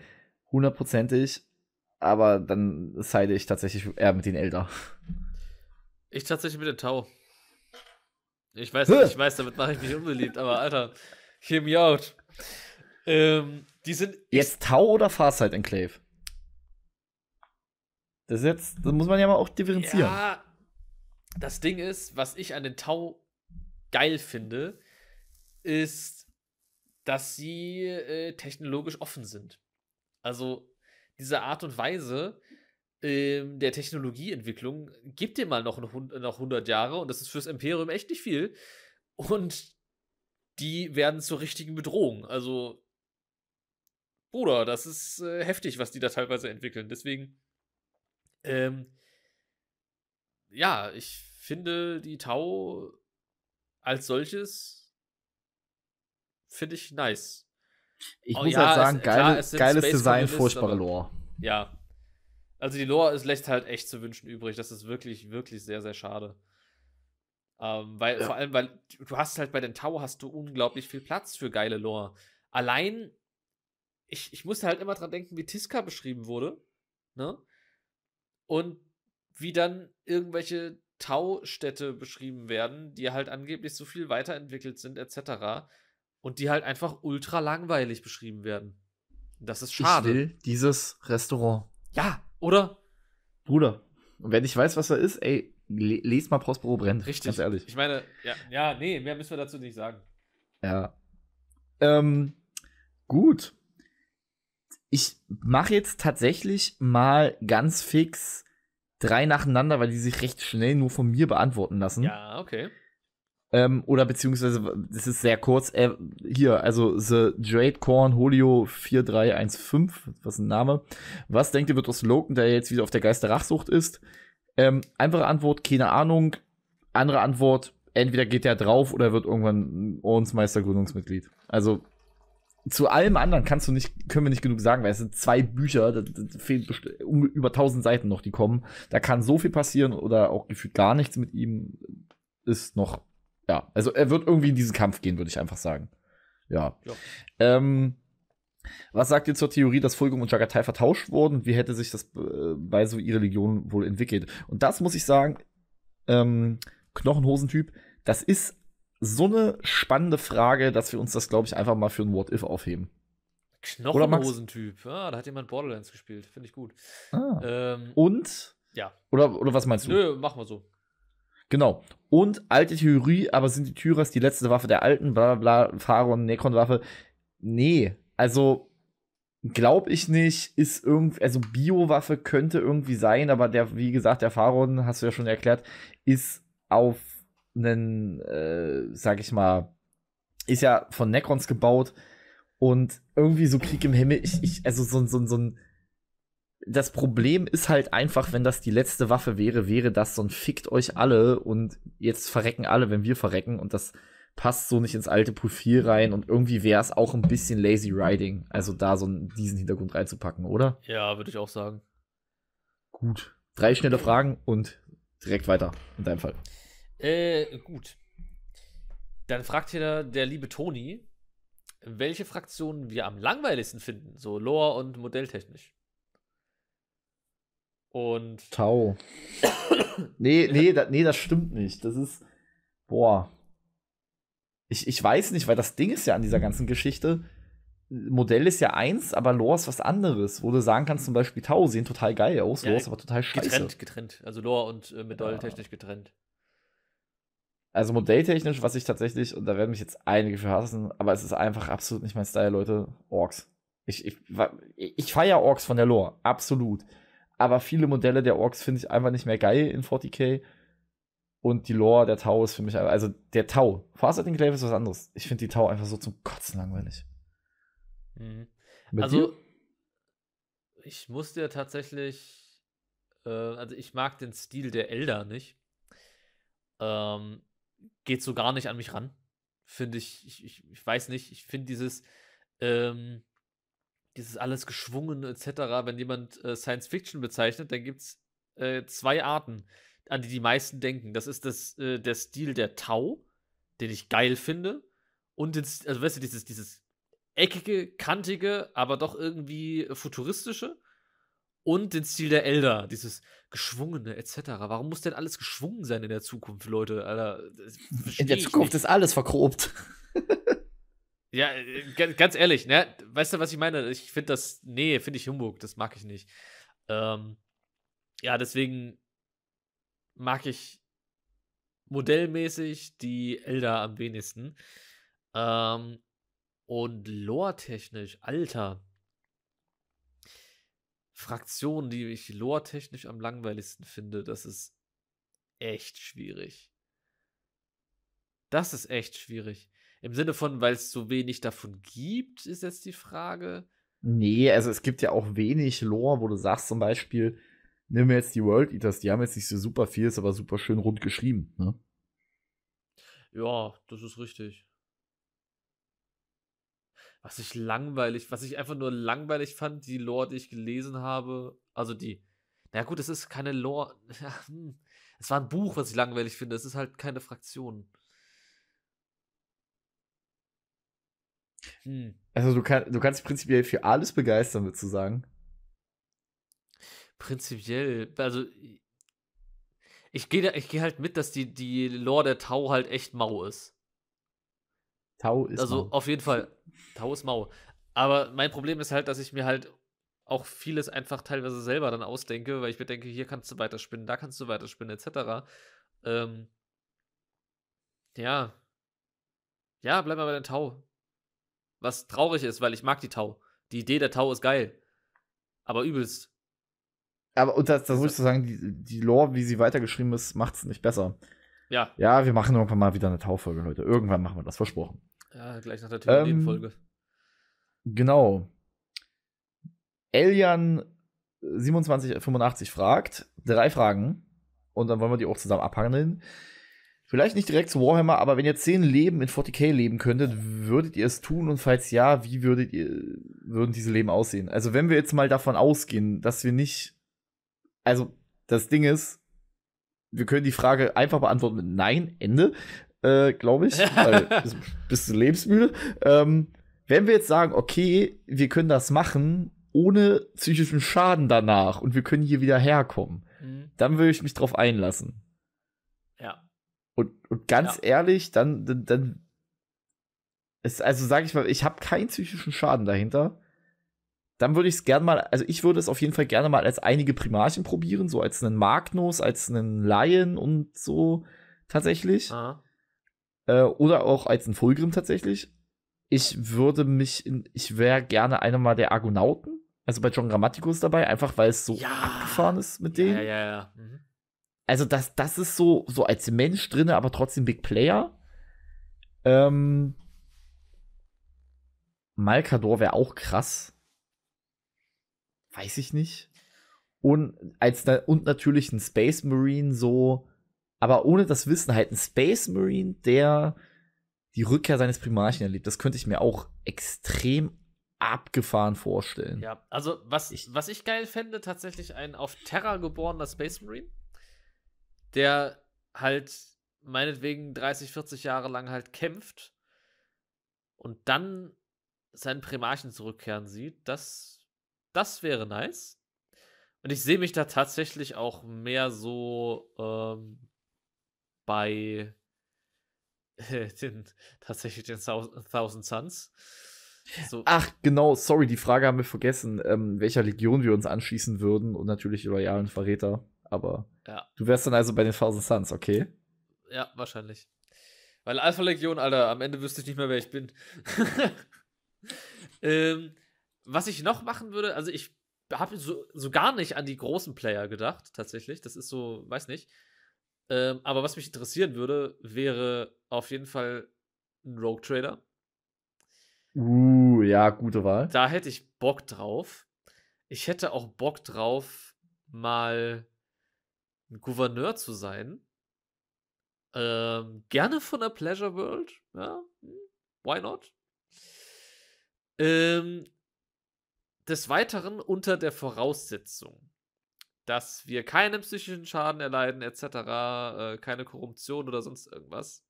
Hundertprozentig. Aber dann side ich tatsächlich eher äh, mit den Elder. Ich tatsächlich mit den Tau. Ich weiß, ich weiß, damit mache ich mich unbeliebt, aber Alter, hear me out. Ähm, die sind. Jetzt Tau oder Farsight Enclave? Das jetzt, das muss man ja mal auch differenzieren. Ja, das Ding ist, was ich an den Tau geil finde, ist, dass sie äh, technologisch offen sind. Also diese Art und Weise ähm, der Technologieentwicklung gibt dir mal noch, eine, noch 100 Jahre und das ist fürs Imperium echt nicht viel. Und die werden zur richtigen Bedrohung. Also, Bruder, das ist äh, heftig, was die da teilweise entwickeln. Deswegen, ähm, ja, ich finde, die Tau als solches finde ich nice. Ich oh, muss ja, halt sagen, es, geile, klar, geiles Space Design, furchtbare Lore. Ja. Also die Lore ist, lässt halt echt zu wünschen übrig. Das ist wirklich, wirklich sehr, sehr schade. Ähm, weil, ja. vor allem, weil du hast halt bei den Tau hast du unglaublich viel Platz für geile Lore. Allein, ich, ich musste halt immer dran denken, wie Tiska beschrieben wurde. Ne? Und wie dann irgendwelche Taustädte beschrieben werden, die halt angeblich so viel weiterentwickelt sind, etc. Und die halt einfach ultra langweilig beschrieben werden. Das ist schade. Ich will dieses Restaurant. Ja, oder? Bruder. Und wenn ich weiß, was da ist, ey, lest mal Prospero brennt. Richtig. Ganz ehrlich. Ich meine, ja, ja, nee, mehr müssen wir dazu nicht sagen. Ja. Ähm, gut. Ich mache jetzt tatsächlich mal ganz fix drei nacheinander, weil die sich recht schnell nur von mir beantworten lassen. Ja, okay. Ähm, oder beziehungsweise, das ist sehr kurz. Äh, hier, also The Jade Corn Holio 4315, was ein Name. Was denkt ihr, wird aus Loken, der jetzt wieder auf der Geisterrachsucht ist? Ähm, einfache Antwort, keine Ahnung. Andere Antwort, entweder geht er drauf oder wird irgendwann Ordensmeister Gründungsmitglied. Also zu allem anderen kannst du nicht, können wir nicht genug sagen, weil es sind zwei Bücher, da, fehlen um, über 1000 Seiten noch, die kommen. Da kann so viel passieren oder auch gefühlt gar nichts mit ihm ist noch, ja, also er wird irgendwie in diesen Kampf gehen, würde ich einfach sagen. Ja. ja. Ähm, was sagt ihr zur Theorie, dass Fulgum und Jagatai vertauscht wurden? Wie hätte sich das äh, bei so ihrer Legion wohl entwickelt? Und das muss ich sagen, ähm, Knochenhosentyp, das ist so eine spannende Frage, dass wir uns das, glaube ich, einfach mal für ein What-If aufheben. Knochenhosentyp. Ah, da hat jemand Borderlands gespielt. Finde ich gut. Ah. Ähm, und? Ja. Oder, oder was meinst du? Nö, machen wir so. Genau. Und alte Theorie, aber sind die Tyras die letzte Waffe der alten, Blablabla, bla, Pharaon, Necron-Waffe? Nee. Also, glaube ich nicht, ist irgendwie, also Biowaffe könnte irgendwie sein, aber der, wie gesagt, der Pharaon, hast du ja schon erklärt, ist auf einen, äh, sag ich mal, ist ja von Necrons gebaut und irgendwie so Krieg im Himmel, ich, ich, also so, so, so ein, das Problem ist halt einfach, wenn das die letzte Waffe wäre, wäre das so ein fickt euch alle und jetzt verrecken alle, wenn wir verrecken und das passt so nicht ins alte Profil rein und irgendwie wäre es auch ein bisschen lazy riding, also da so diesen Hintergrund reinzupacken, oder? Ja, würde ich auch sagen. Gut. Drei schnelle Fragen und direkt weiter in deinem Fall. Äh, gut. Dann fragt hier der, liebe Toni, welche Fraktionen wir am langweiligsten finden, so Lore und modelltechnisch. Und. Tau. nee, nee, da, nee, das stimmt nicht. Das ist. Boah. Ich, ich weiß nicht, weil das Ding ist ja an dieser ganzen Geschichte. Modell ist ja eins, aber Lore ist was anderes, wo du sagen kannst, zum Beispiel Tau sehen total geil aus, ja, Lore ist aber total scheiße. Getrennt, getrennt. Also Lore und äh, Medaille technisch getrennt. Also modelltechnisch, was ich tatsächlich, und da werden mich jetzt einige für hassen, aber es ist einfach absolut nicht mein Style, Leute, Orks. Ich, ich, ich feiere Orks von der Lore, absolut. Aber viele Modelle der Orks finde ich einfach nicht mehr geil in 40k. Und die Lore der Tau ist für mich, also der Tau. Fast Faster Enclave ist was anderes. Ich finde die Tau einfach so zum Kotzen langweilig. Mhm. Also, dir? ich muss dir tatsächlich, äh, also ich mag den Stil der Elder nicht. Ähm, geht so gar nicht an mich ran. Finde ich, ich, ich, ich weiß nicht, ich finde dieses, ähm, dieses alles geschwungen etc., wenn jemand äh, Science Fiction bezeichnet, dann gibt es äh, zwei Arten, an die die meisten denken. Das ist das, äh, der Stil der Tau, den ich geil finde. Und jetzt, also weißt du, dieses, dieses eckige, kantige, aber doch irgendwie futuristische und den Stil der Elder, dieses geschwungene etc. Warum muss denn alles geschwungen sein in der Zukunft, Leute? Alter, in der Zukunft ist alles verkrobt. ja, äh, ganz ehrlich, ne? Weißt du, was ich meine? Ich finde das, nee, finde ich Humbug, das mag ich nicht. Ähm, ja, deswegen mag ich modellmäßig die Elder am wenigsten. Ähm, und lore-technisch, Alter, Fraktion, die ich lore-technisch am langweiligsten finde, das ist echt schwierig. Das ist echt schwierig. Im Sinne von, weil es so wenig davon gibt, ist jetzt die Frage. Nee, also es gibt ja auch wenig Lore, wo du sagst zum Beispiel, nimm mir jetzt die World Eaters, die haben jetzt nicht so super viel, ist aber super schön rund geschrieben, ne? Ja, das ist richtig was ich langweilig, was ich einfach nur langweilig fand, die Lore, die ich gelesen habe, also die, na gut, es ist keine Lore, hm. es war ein Buch, was ich langweilig finde, es ist halt keine Fraktion. Hm. Also du, kann, du kannst dich prinzipiell für alles begeistern, würdest du sagen? Prinzipiell, also ich gehe ich geh halt mit, dass die, die Lore der Tau halt echt mau ist. Tau ist. Also mau. auf jeden Fall. Haus Mau. Aber mein Problem ist halt, dass ich mir halt auch vieles einfach teilweise selber dann ausdenke, weil ich mir denke, hier kannst du weiter spinnen, da kannst du weiter spinnen, etc. Ähm, ja. Ja, bleib mal bei den Tau. Was traurig ist, weil ich mag die Tau. Die Idee der Tau ist geil. Aber übelst. Aber und das, das muss ich so sagen, die, die Lore, wie sie weitergeschrieben ist, macht es nicht besser. Ja. Ja, wir machen irgendwann mal wieder eine Taufolge, Leute. Irgendwann machen wir das, versprochen. Ja, gleich nach der Theorienfolge. Ähm, Genau. Elian2785 äh, fragt, drei Fragen. Und dann wollen wir die auch zusammen abhandeln. Vielleicht nicht direkt zu Warhammer, aber wenn ihr 10 Leben in 40k leben könntet, würdet ihr es tun? Und falls ja, wie würdet ihr, würden diese Leben aussehen? Also, wenn wir jetzt mal davon ausgehen, dass wir nicht. Also, das Ding ist, wir können die Frage einfach beantworten mit Nein, Ende, äh, glaube ich. weil, bist du lebensmüde? Ähm, wenn wir jetzt sagen, okay, wir können das machen ohne psychischen Schaden danach und wir können hier wieder herkommen, mhm. dann würde ich mich drauf einlassen. Ja. Und, und ganz ja. ehrlich, dann, dann, dann ist, also sage ich mal, ich habe keinen psychischen Schaden dahinter. Dann würde ich es gerne mal, also ich würde es auf jeden Fall gerne mal als einige Primarchen probieren, so als einen Magnus, als einen Lion und so tatsächlich. Äh, oder auch als einen Fulgrim tatsächlich ich würde mich, in, ich wäre gerne einer mal der Argonauten, also bei John Grammaticus dabei, einfach weil es so ja. abgefahren ist mit denen. Ja, ja, ja. Mhm. Also das, das ist so, so als Mensch drin, aber trotzdem Big Player. Ähm, Malkador wäre auch krass. Weiß ich nicht. Und, als, und natürlich ein Space Marine so, aber ohne das Wissen halt ein Space Marine, der die Rückkehr seines Primarchen erlebt. Das könnte ich mir auch extrem abgefahren vorstellen. Ja, also was ich, was ich geil fände, tatsächlich ein auf Terra geborener Space Marine, der halt meinetwegen 30, 40 Jahre lang halt kämpft und dann seinen Primarchen zurückkehren sieht, das, das wäre nice. Und ich sehe mich da tatsächlich auch mehr so ähm, bei äh, den, tatsächlich den Thousand Suns. So. Ach, genau, sorry, die Frage haben wir vergessen, ähm, welcher Legion wir uns anschließen würden und natürlich loyalen Verräter. Aber ja. du wärst dann also bei den Thousand Suns, okay? Ja, wahrscheinlich. Weil Alpha Legion, Alter, am Ende wüsste ich nicht mehr, wer ich bin. ähm, was ich noch machen würde, also ich habe so, so gar nicht an die großen Player gedacht, tatsächlich. Das ist so, weiß nicht. Ähm, aber was mich interessieren würde, wäre auf jeden Fall ein Rogue Trader. Uh, ja, gute Wahl. Da hätte ich Bock drauf. Ich hätte auch Bock drauf, mal ein Gouverneur zu sein. Ähm, gerne von der Pleasure World. Ja, hm, why not? Ähm, des Weiteren unter der Voraussetzung, dass wir keinen psychischen Schaden erleiden, etc., äh, keine Korruption oder sonst irgendwas.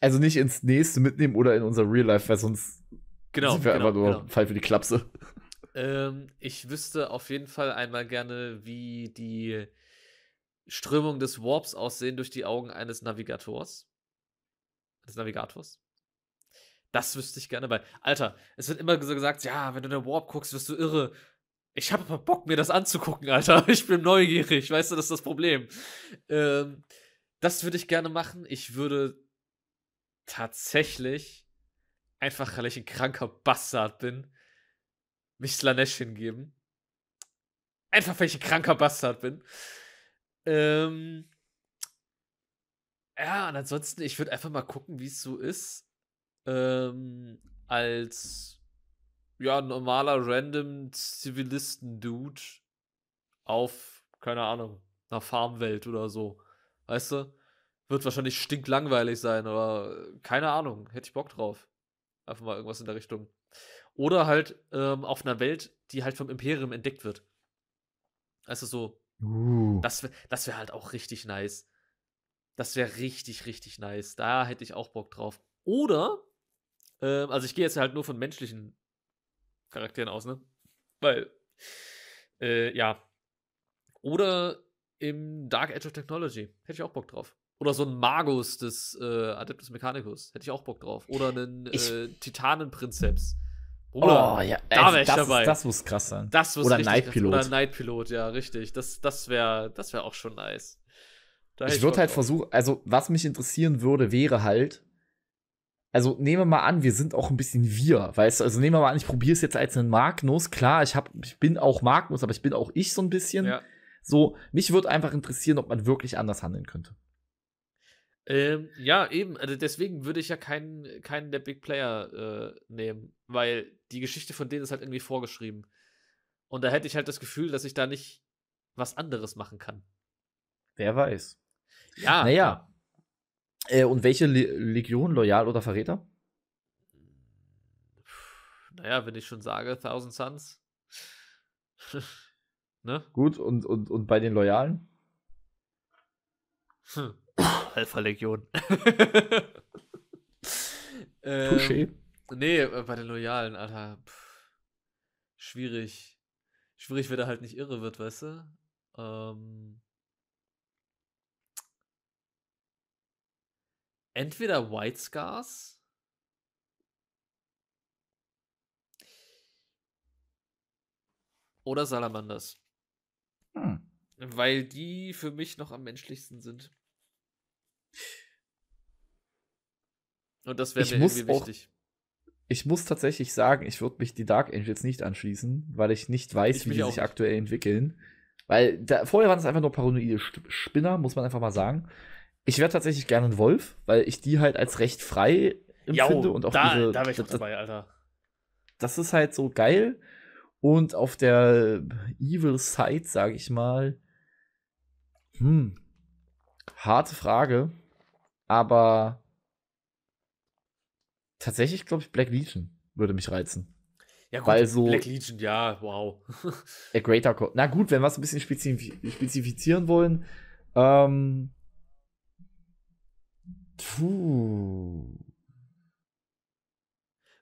Also nicht ins nächste mitnehmen oder in unser Real Life, weil sonst genau, sind wir genau, einfach nur genau. Fall für die Klapse. Ähm, ich wüsste auf jeden Fall einmal gerne, wie die Strömung des Warps aussehen durch die Augen eines Navigators. Des Navigators. Das wüsste ich gerne, weil, Alter, es wird immer so gesagt, ja, wenn du in den Warp guckst, wirst du irre ich habe aber Bock, mir das anzugucken, Alter. Ich bin neugierig, weißt du, das ist das Problem. Ähm, das würde ich gerne machen. Ich würde tatsächlich, einfach weil ich ein kranker Bastard bin, mich Slanesh hingeben. Einfach weil ich ein kranker Bastard bin. Ähm ja, und ansonsten, ich würde einfach mal gucken, wie es so ist. Ähm, als ja, normaler random Zivilisten-Dude auf, keine Ahnung, einer Farmwelt oder so. Weißt du? Wird wahrscheinlich stinklangweilig sein, aber äh, keine Ahnung, hätte ich Bock drauf. Einfach mal irgendwas in der Richtung. Oder halt ähm, auf einer Welt, die halt vom Imperium entdeckt wird. Weißt du, so. Uh. Das, das wäre halt auch richtig nice. Das wäre richtig, richtig nice. Da hätte ich auch Bock drauf. Oder, ähm, also ich gehe jetzt halt nur von menschlichen Charakteren aus, ne? Weil, äh, ja. Oder im Dark Edge of Technology. Hätte ich auch Bock drauf. Oder so ein Magus des äh, Adeptus Mechanicus. Hätte ich auch Bock drauf. Oder einen äh, Titanenprinzeps. Bruder, oh, ja. da wäre also ich dabei. Das muss krass sein. Das muss oder Nightpilot. Oder Nightpilot, ja, richtig. Das, das wäre das wär auch schon nice. Da ich würde halt versuchen, also was mich interessieren würde, wäre halt, also nehmen wir mal an, wir sind auch ein bisschen wir, weißt du? Also nehmen wir mal an, ich probiere es jetzt als einen Magnus. Klar, ich, hab, ich bin auch Magnus, aber ich bin auch ich so ein bisschen. Ja. So, mich würde einfach interessieren, ob man wirklich anders handeln könnte. Ähm, ja, eben. Also deswegen würde ich ja keinen, keinen der Big Player äh, nehmen, weil die Geschichte von denen ist halt irgendwie vorgeschrieben. Und da hätte ich halt das Gefühl, dass ich da nicht was anderes machen kann. Wer weiß. Ja. Naja, äh, und welche Le Legion, Loyal oder Verräter? Naja, wenn ich schon sage, Thousand Suns. ne? Gut, und, und, und bei den Loyalen? Hm. Alpha Legion. ähm, Nee, äh, bei den Loyalen, Alter. Pff, schwierig. Schwierig, wenn er halt nicht irre wird, weißt du? Ähm, entweder White Scars oder Salamanders. Hm. Weil die für mich noch am menschlichsten sind. Und das wäre mir irgendwie auch, wichtig. Ich muss tatsächlich sagen, ich würde mich die Dark Angels nicht anschließen, weil ich nicht weiß, ich wie die sich nicht. aktuell entwickeln. Weil da, vorher waren es einfach nur paranoide Spinner, muss man einfach mal sagen. Ich wäre tatsächlich gerne ein Wolf, weil ich die halt als recht frei empfinde Jau, und auch da, ihre, da wäre ich da, dabei, Alter. Das ist halt so geil. Und auf der Evil Side, sag ich mal, hm, harte Frage, aber tatsächlich glaube ich Black Legion würde mich reizen. Ja, gut, Weil so Black Legion, ja, wow. A Greater Code. Na gut, wenn wir es ein bisschen spezif spezifizieren wollen, ähm, Puh.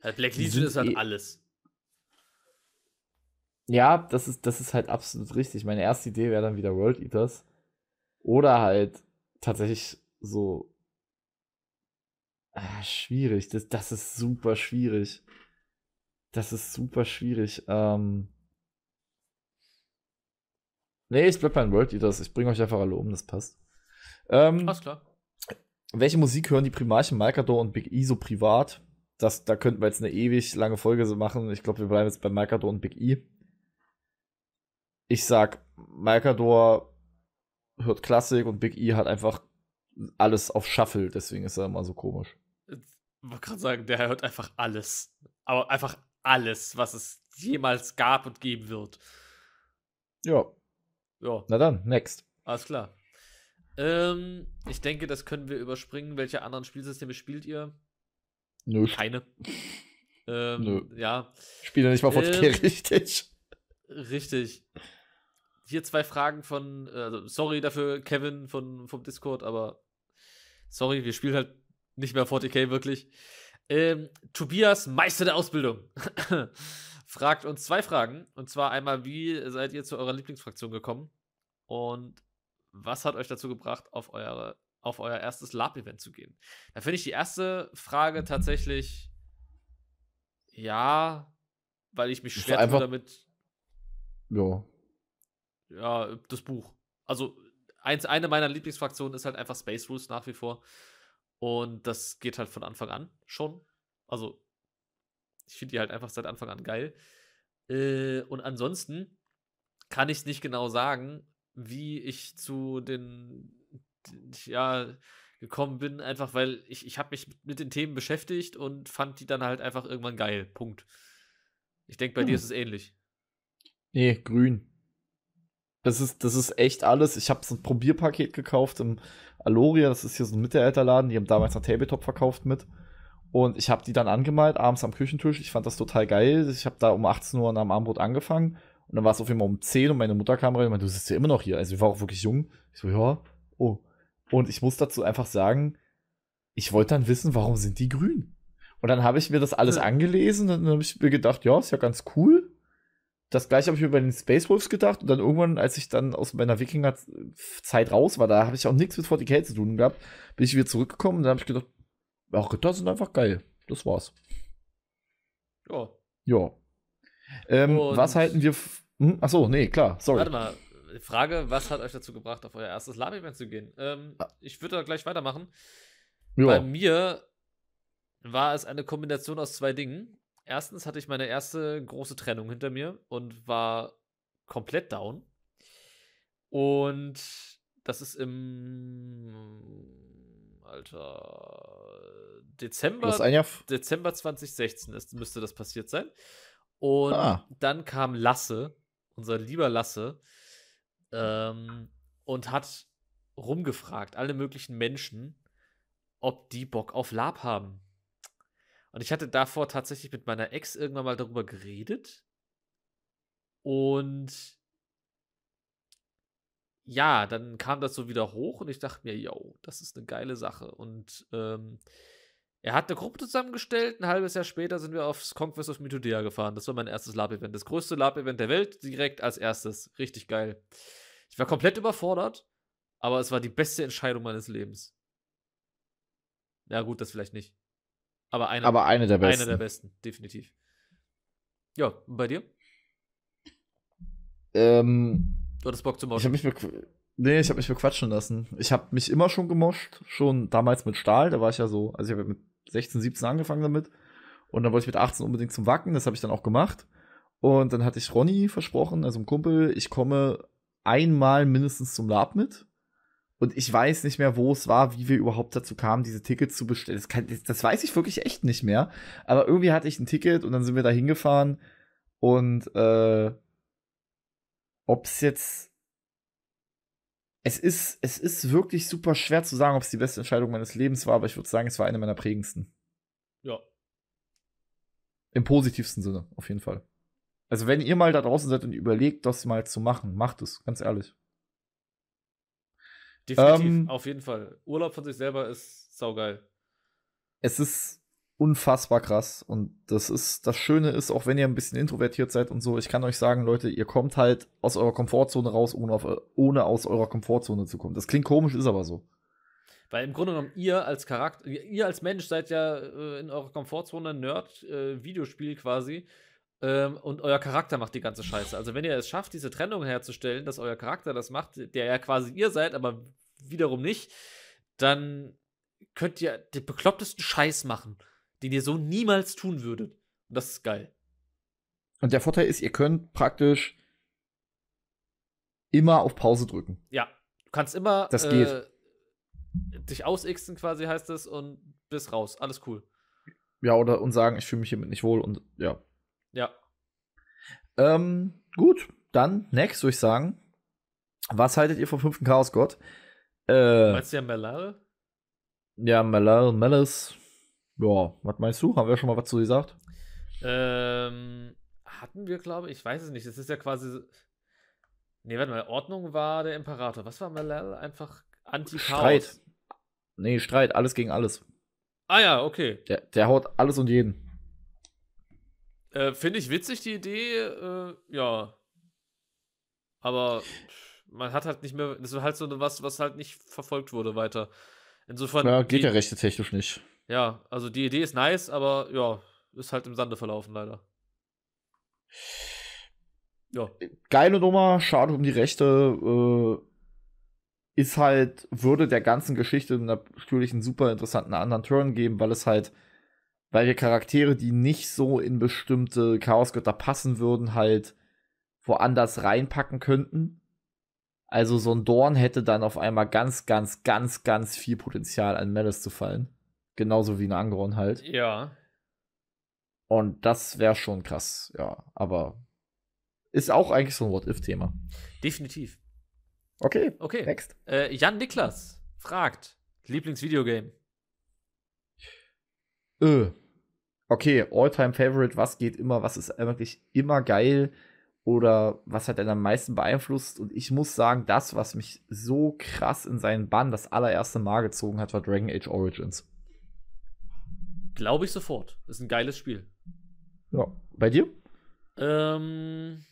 Äh, Black Legion ist halt eh alles. Ja, das ist, das ist halt absolut richtig. Meine erste Idee wäre dann wieder World Eaters. Oder halt tatsächlich so. Ah, schwierig. Das, das ist super schwierig. Das ist super schwierig. Ähm. Nee, ich bleib bei den World Eaters. Ich bringe euch einfach alle um, das passt. Ähm, Alles klar welche Musik hören die Primarchen Malkador und Big E so privat? Das, da könnten wir jetzt eine ewig lange Folge machen. Ich glaube, wir bleiben jetzt bei Malkador und Big E. Ich sag, Malkador hört Klassik und Big E hat einfach alles auf Shuffle, deswegen ist er immer so komisch. Ich wollte gerade sagen, der hört einfach alles. Aber einfach alles, was es jemals gab und geben wird. Ja. Ja. Na dann, next. Alles klar. Ähm, ich denke, das können wir überspringen. Welche anderen Spielsysteme spielt ihr? Nö. Keine. Ähm, Nö. Ja. Spiele nicht mal von ähm, richtig. Richtig. Hier zwei Fragen von, äh, also sorry dafür, Kevin von, vom Discord, aber sorry, wir spielen halt nicht mehr 40k wirklich. Ähm, Tobias, Meister der Ausbildung, fragt uns zwei Fragen. Und zwar einmal, wie seid ihr zu eurer Lieblingsfraktion gekommen? Und was hat euch dazu gebracht, auf, eure, auf euer erstes Lab-Event zu gehen? Da finde ich die erste Frage mhm. tatsächlich ja, weil ich mich schwer tue damit. Ja. Ja, das Buch. Also, eins, eine meiner Lieblingsfraktionen ist halt einfach Space Rules nach wie vor. Und das geht halt von Anfang an schon. Also, ich finde die halt einfach seit Anfang an geil. Äh, und ansonsten kann ich es nicht genau sagen, wie ich zu den, ja, gekommen bin, einfach weil ich, ich habe mich mit den Themen beschäftigt und fand die dann halt einfach irgendwann geil. Punkt. Ich denke, bei hm. dir ist es ähnlich. Nee, grün. Das ist, das ist echt alles. Ich habe so ein Probierpaket gekauft im Aloria, das ist hier so ein Mittelalterladen, die haben damals noch Tabletop verkauft mit. Und ich habe die dann angemalt, abends am Küchentisch. Ich fand das total geil. Ich habe da um 18 Uhr am Armbrot angefangen und dann war es auf jeden Fall um 10 und meine Mutter kam rein und meinte, du sitzt ja immer noch hier. Also ich war auch wirklich jung. Ich so, ja, oh. Und ich muss dazu einfach sagen, ich wollte dann wissen, warum sind die grün? Und dann habe ich mir das alles angelesen und dann habe ich mir gedacht, ja, ist ja ganz cool. Das gleiche habe ich mir bei den Space Wolves gedacht und dann irgendwann, als ich dann aus meiner Wikingerzeit raus war, da habe ich auch nichts mit 40k zu tun gehabt, bin ich wieder zurückgekommen und dann habe ich gedacht, ach, Ritter sind einfach geil. Das war's. Ja. Ja. Ähm, was halten wir. Hm? Achso, nee, klar, sorry. Warte mal, Frage: Was hat euch dazu gebracht, auf euer erstes Lab-Event zu gehen? Ähm, ah. ich würde da gleich weitermachen. Ja. Bei mir war es eine Kombination aus zwei Dingen. Erstens hatte ich meine erste große Trennung hinter mir und war komplett down. Und das ist im Alter Dezember, Dezember 2016 ist, müsste das passiert sein. Und ah. dann kam Lasse, unser lieber Lasse, ähm, und hat rumgefragt, alle möglichen Menschen, ob die Bock auf Lab haben. Und ich hatte davor tatsächlich mit meiner Ex irgendwann mal darüber geredet. Und ja, dann kam das so wieder hoch und ich dachte mir, yo, das ist eine geile Sache. Und ähm, er hat eine Gruppe zusammengestellt, ein halbes Jahr später sind wir aufs Conquest of Mythodea gefahren. Das war mein erstes Lab-Event. Das größte Lab-Event der Welt, direkt als erstes. Richtig geil. Ich war komplett überfordert, aber es war die beste Entscheidung meines Lebens. Ja, gut, das vielleicht nicht. Aber eine, aber eine der besten. Eine der besten, definitiv. Ja, und bei dir? Ähm, du hattest Bock zu moschen. Ich hab mich nee, ich habe mich bequatschen lassen. Ich habe mich immer schon gemoscht, schon damals mit Stahl, da war ich ja so, also ich habe mit 16, 17 angefangen damit. Und dann wollte ich mit 18 unbedingt zum Wacken, das habe ich dann auch gemacht. Und dann hatte ich Ronny versprochen, also einem Kumpel, ich komme einmal mindestens zum Lab mit. Und ich weiß nicht mehr, wo es war, wie wir überhaupt dazu kamen, diese Tickets zu bestellen. Das, kann, das weiß ich wirklich echt nicht mehr. Aber irgendwie hatte ich ein Ticket und dann sind wir da hingefahren. Und äh, ob es jetzt es ist, es ist wirklich super schwer zu sagen, ob es die beste Entscheidung meines Lebens war, aber ich würde sagen, es war eine meiner prägendsten. Ja. Im positivsten Sinne, auf jeden Fall. Also, wenn ihr mal da draußen seid und überlegt, das mal zu machen, macht es, ganz ehrlich. Definitiv, ähm, auf jeden Fall. Urlaub von sich selber ist saugeil. Es ist unfassbar krass. Und das ist, das Schöne ist, auch wenn ihr ein bisschen introvertiert seid und so, ich kann euch sagen, Leute, ihr kommt halt aus eurer Komfortzone raus, ohne, auf, ohne aus eurer Komfortzone zu kommen. Das klingt komisch, ist aber so. Weil im Grunde genommen ihr als Charakter, ihr als Mensch seid ja äh, in eurer Komfortzone Nerd, äh, Videospiel quasi. Ähm, und euer Charakter macht die ganze Scheiße. Also wenn ihr es schafft, diese Trennung herzustellen, dass euer Charakter das macht, der ja quasi ihr seid, aber wiederum nicht, dann könnt ihr den beklopptesten Scheiß machen den ihr so niemals tun würdet. Und das ist geil. Und der Vorteil ist, ihr könnt praktisch immer auf Pause drücken. Ja, du kannst immer das geht. Äh, dich ausixen quasi heißt es und bist raus. Alles cool. Ja, oder und sagen, ich fühle mich hiermit nicht wohl und ja. Ja. Ähm, gut, dann next würde ich sagen. Was haltet ihr vom fünften Chaosgott? Äh, Meinst du ja Melare? Ja, Melare, Melis. Ja, was meinst du? Haben wir schon mal was zu gesagt? Ähm, hatten wir, glaube ich, ich weiß es nicht. Das ist ja quasi. Nee, warte mal, Ordnung war der Imperator. Was war Malal? Einfach anti -Chaos. Streit. Nee, Streit, alles gegen alles. Ah ja, okay. Der, der haut alles und jeden. Äh, Finde ich witzig, die Idee, äh, ja. Aber man hat halt nicht mehr. Das ist halt so was, was halt nicht verfolgt wurde weiter. Insofern. Ja, geht ja rechte technisch nicht. Ja, also die Idee ist nice, aber ja, ist halt im Sande verlaufen, leider. Ja. Geile Nummer, schade um die Rechte. Äh, ist halt, würde der ganzen Geschichte natürlich einen super interessanten anderen Turn geben, weil es halt, weil wir Charaktere, die nicht so in bestimmte Chaosgötter passen würden, halt woanders reinpacken könnten. Also so ein Dorn hätte dann auf einmal ganz, ganz, ganz, ganz viel Potenzial an Malice zu fallen. Genauso wie in Angeron halt. Ja. Und das wäre schon krass, ja. Aber ist auch eigentlich so ein What-If-Thema. Definitiv. Okay. Okay. Next. Äh, Jan Niklas fragt: Lieblingsvideogame? Äh. Okay, Alltime favorite was geht immer, was ist wirklich immer geil oder was hat er am meisten beeinflusst? Und ich muss sagen, das, was mich so krass in seinen Bann das allererste Mal gezogen hat, war Dragon Age Origins. Glaube ich sofort. Ist ein geiles Spiel. Ja. Bei dir? Ähm,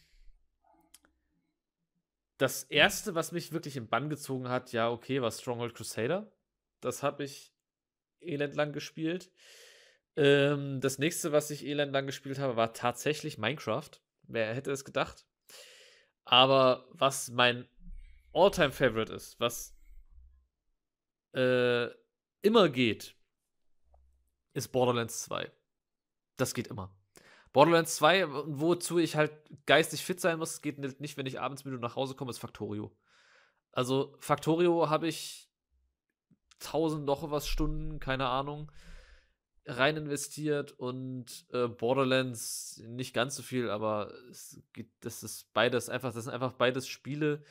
das erste, was mich wirklich im Bann gezogen hat, ja, okay, war Stronghold Crusader. Das habe ich elendlang gespielt. Ähm, das nächste, was ich elendlang gespielt habe, war tatsächlich Minecraft. Wer hätte es gedacht? Aber was mein All-Time-Favorite ist, was äh, immer geht, ist Borderlands 2. Das geht immer. Borderlands 2, wozu ich halt geistig fit sein muss, geht nicht, wenn ich abends müde nach Hause komme, ist Factorio. Also Factorio habe ich tausend noch was Stunden, keine Ahnung, rein investiert und äh, Borderlands nicht ganz so viel, aber es geht, das ist beides einfach, das sind einfach beides Spiele,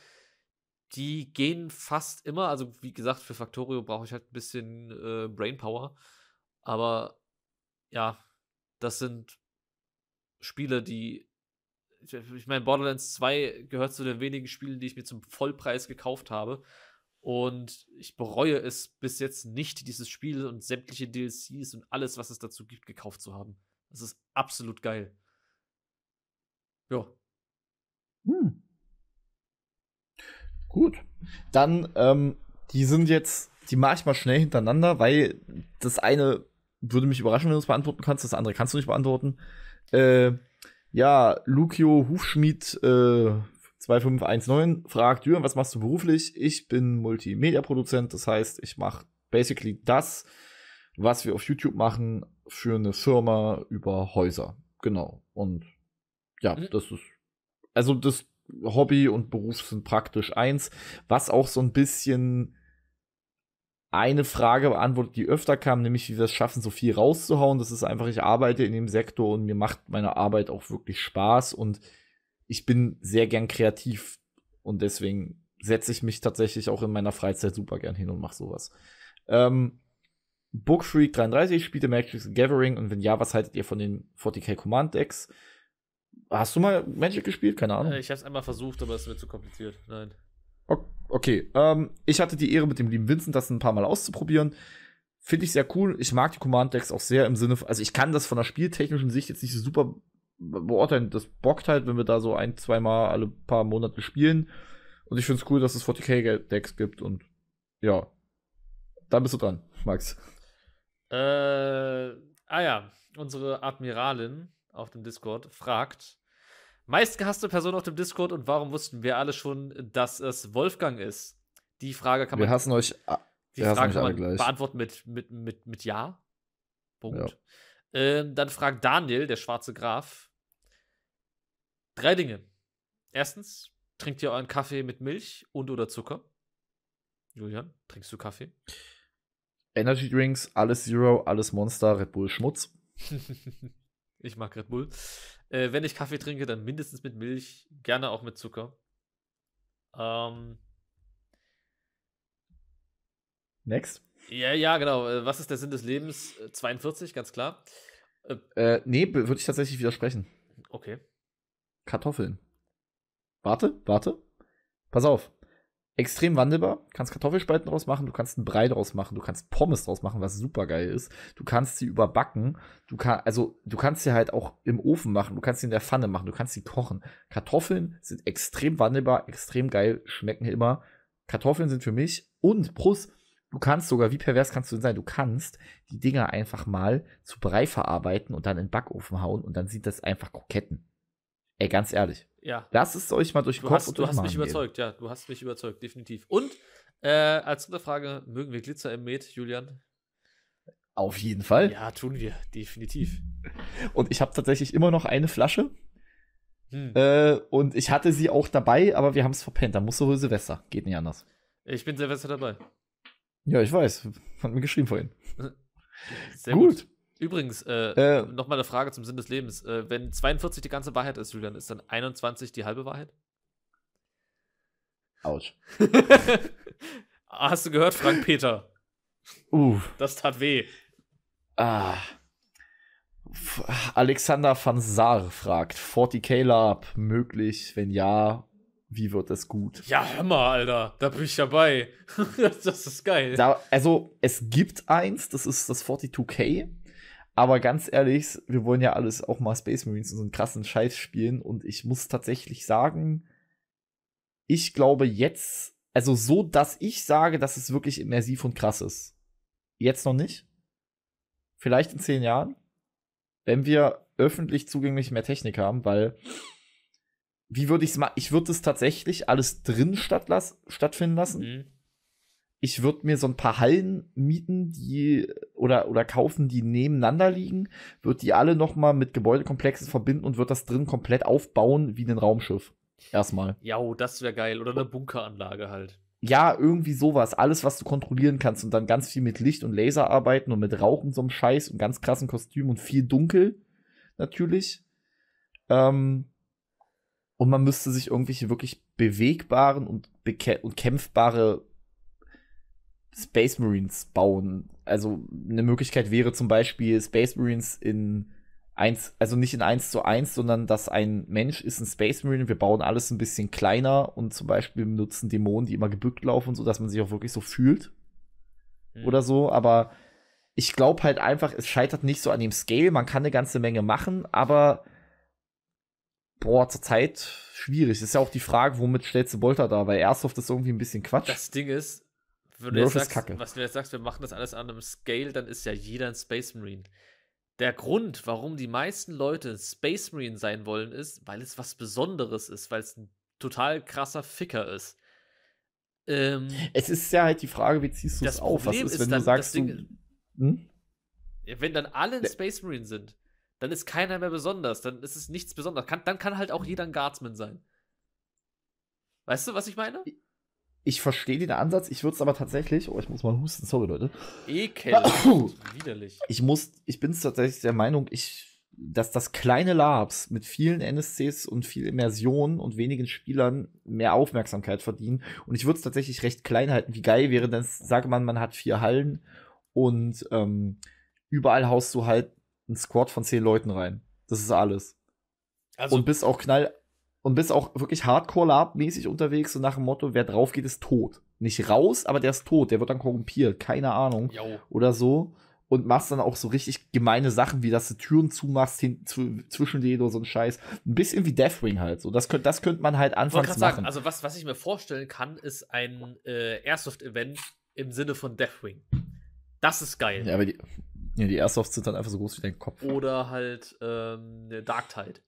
die gehen fast immer, also wie gesagt, für Factorio brauche ich halt ein bisschen äh, Brainpower. Power aber ja, das sind Spiele, die. Ich äh, meine, Borderlands 2 gehört zu den wenigen Spielen, die ich mir zum Vollpreis gekauft habe. Und ich bereue es bis jetzt nicht, dieses Spiel und sämtliche DLCs und alles, was es dazu gibt, gekauft zu haben. Das ist absolut geil. Ja. Hm. Gut. Dann, ähm, die sind jetzt, die mache ich mal schnell hintereinander, weil das eine würde mich überraschen, wenn du es beantworten kannst. Das andere kannst du nicht beantworten. Äh, ja, Lucio Hufschmied äh, 2519 fragt, Jürgen, was machst du beruflich? Ich bin Multimedia-Produzent, das heißt, ich mache basically das, was wir auf YouTube machen, für eine Firma über Häuser. Genau. Und ja, mhm. das ist. Also das Hobby und Beruf sind praktisch eins, was auch so ein bisschen eine Frage beantwortet, die öfter kam, nämlich wie wir es schaffen, so viel rauszuhauen. Das ist einfach, ich arbeite in dem Sektor und mir macht meine Arbeit auch wirklich Spaß und ich bin sehr gern kreativ und deswegen setze ich mich tatsächlich auch in meiner Freizeit super gern hin und mache sowas. Ähm, Bookfreak 33 spielte Magic Gathering und wenn ja, was haltet ihr von den 40k Command Decks? Hast du mal Magic gespielt? Keine Ahnung. Äh, ich habe es einmal versucht, aber es wird zu kompliziert. Nein. Okay, ähm, ich hatte die Ehre, mit dem lieben Vincent das ein paar Mal auszuprobieren. Finde ich sehr cool. Ich mag die Command-Decks auch sehr im Sinne, also ich kann das von der spieltechnischen Sicht jetzt nicht so super beurteilen. Das bockt halt, wenn wir da so ein, zweimal alle paar Monate spielen. Und ich finde es cool, dass es 40k-Decks gibt und ja. Dann bist du dran, Max. Äh, ah ja, unsere Admiralin auf dem Discord fragt, Meistgehasste Person auf dem Discord und warum wussten wir alle schon, dass es Wolfgang ist? Die Frage kann man. Wir hassen euch. Die wir Frage kann man gleich. beantworten mit, mit, mit, mit Ja. Punkt. Ja. Ähm, dann fragt Daniel, der schwarze Graf, drei Dinge. Erstens, trinkt ihr euren Kaffee mit Milch und oder Zucker? Julian, trinkst du Kaffee? Energy Drinks, alles Zero, alles Monster, Red Bull Schmutz. Ich mag Red Bull. Äh, wenn ich Kaffee trinke, dann mindestens mit Milch, gerne auch mit Zucker. Ähm. Next. Ja, ja, genau. Äh, was ist der Sinn des Lebens? 42, äh, ganz klar. Äh, äh nee, würde ich tatsächlich widersprechen. Okay. Kartoffeln. Warte, warte. Pass auf extrem wandelbar. Du kannst Kartoffelspalten draus machen, du kannst einen Brei draus machen, du kannst Pommes draus machen, was super geil ist. Du kannst sie überbacken, du kann, also du kannst sie halt auch im Ofen machen, du kannst sie in der Pfanne machen, du kannst sie kochen. Kartoffeln sind extrem wandelbar, extrem geil, schmecken immer. Kartoffeln sind für mich und Brust. Du kannst sogar, wie pervers kannst du denn sein? Du kannst die Dinger einfach mal zu Brei verarbeiten und dann in den Backofen hauen und dann sind das einfach Kroketten. Ey, ganz ehrlich. Ja. Lass es euch mal durch den du Kopf hast, und Du hast mich gehen. überzeugt, ja. Du hast mich überzeugt, definitiv. Und äh, als dritte Frage, mögen wir Glitzer im Met, Julian? Auf jeden Fall. Ja, tun wir, definitiv. Und ich habe tatsächlich immer noch eine Flasche. Hm. Äh, und ich hatte sie auch dabei, aber wir haben es verpennt. Da muss so Silvester. Geht nicht anders. Ich bin Silvester dabei. Ja, ich weiß. Hat mir geschrieben vorhin. Sehr gut. gut. Übrigens, äh, äh, nochmal eine Frage zum Sinn des Lebens. Äh, wenn 42 die ganze Wahrheit ist, Julian, ist dann 21 die halbe Wahrheit? Autsch. Ah, hast du gehört, Frank Peter? Uh. Das tat weh. Ah. Alexander van Saar fragt: 40k Lab möglich? Wenn ja, wie wird das gut? Ja, hör mal, Alter, da bin ich dabei. das ist geil. Da, also, es gibt eins, das ist das 42k. Aber ganz ehrlich, wir wollen ja alles auch mal Space Marines und so einen krassen Scheiß spielen. Und ich muss tatsächlich sagen, ich glaube jetzt, also so, dass ich sage, dass es wirklich immersiv und krass ist. Jetzt noch nicht. Vielleicht in zehn Jahren, wenn wir öffentlich zugänglich mehr Technik haben, weil wie würde ich es machen? Ich würde es tatsächlich alles drin statt las stattfinden lassen. Mhm ich würde mir so ein paar Hallen mieten, die oder, oder kaufen, die nebeneinander liegen, würde die alle nochmal mit Gebäudekomplexen verbinden und würde das drin komplett aufbauen wie ein Raumschiff. Erstmal. Ja, oh, das wäre geil. Oder eine Bunkeranlage halt. Ja, irgendwie sowas. Alles, was du kontrollieren kannst und dann ganz viel mit Licht und Laser arbeiten und mit Rauch und so einem Scheiß und ganz krassen Kostüm und viel dunkel. Natürlich. Ähm, und man müsste sich irgendwelche wirklich bewegbaren und, und kämpfbare Space Marines bauen. Also eine Möglichkeit wäre zum Beispiel Space Marines in eins, also nicht in eins zu eins, sondern dass ein Mensch ist ein Space Marine, wir bauen alles ein bisschen kleiner und zum Beispiel benutzen Dämonen, die immer gebückt laufen, so dass man sich auch wirklich so fühlt. Mhm. Oder so, aber ich glaube halt einfach, es scheitert nicht so an dem Scale, man kann eine ganze Menge machen, aber boah, zur Zeit schwierig. Ist ja auch die Frage, womit stellst du Bolter da, weil Airsoft ist irgendwie ein bisschen Quatsch. Das Ding ist, wenn du Murph jetzt sagst, was du jetzt sagst, wir machen das alles an einem Scale, dann ist ja jeder ein Space Marine. Der Grund, warum die meisten Leute Space Marine sein wollen, ist, weil es was Besonderes ist, weil es ein total krasser Ficker ist. Ähm, es ist ja halt die Frage, wie ziehst du es auf? Was ist, ist wenn dann, du sagst, Ding, du, hm? wenn dann alle ein ne. Space Marine sind, dann ist keiner mehr besonders, dann ist es nichts Besonderes. Kann, dann kann halt auch hm. jeder ein Guardsman sein. Weißt du, was ich meine? Ich verstehe den Ansatz, ich würde es aber tatsächlich. Oh, ich muss mal husten, sorry, Leute. Ekelhaft. Widerlich. Ich muss, ich bin tatsächlich der Meinung, ich, dass das kleine Labs mit vielen NSCs und viel Immersion und wenigen Spielern mehr Aufmerksamkeit verdienen. Und ich würde es tatsächlich recht klein halten. Wie geil wäre denn, sage man, man hat vier Hallen und ähm, überall haust du halt einen Squad von zehn Leuten rein. Das ist alles. Also, und bist auch knall, und bist auch wirklich Hardcore-Lab-mäßig unterwegs, so nach dem Motto, wer drauf geht, ist tot. Nicht raus, aber der ist tot, der wird dann korrumpiert, keine Ahnung. Jo. Oder so. Und machst dann auch so richtig gemeine Sachen, wie dass du Türen zumachst, hin, zu, zwischen dir oder so ein Scheiß. Ein bisschen wie Deathwing halt. So, das könnte das könnt man halt anfangs machen. Sagen, also was, was ich mir vorstellen kann, ist ein äh, Airsoft-Event im Sinne von Deathwing. Das ist geil. Ja, aber die, ja, die Airsofts sind dann einfach so groß wie dein Kopf. Oder halt ähm, Dark Tide.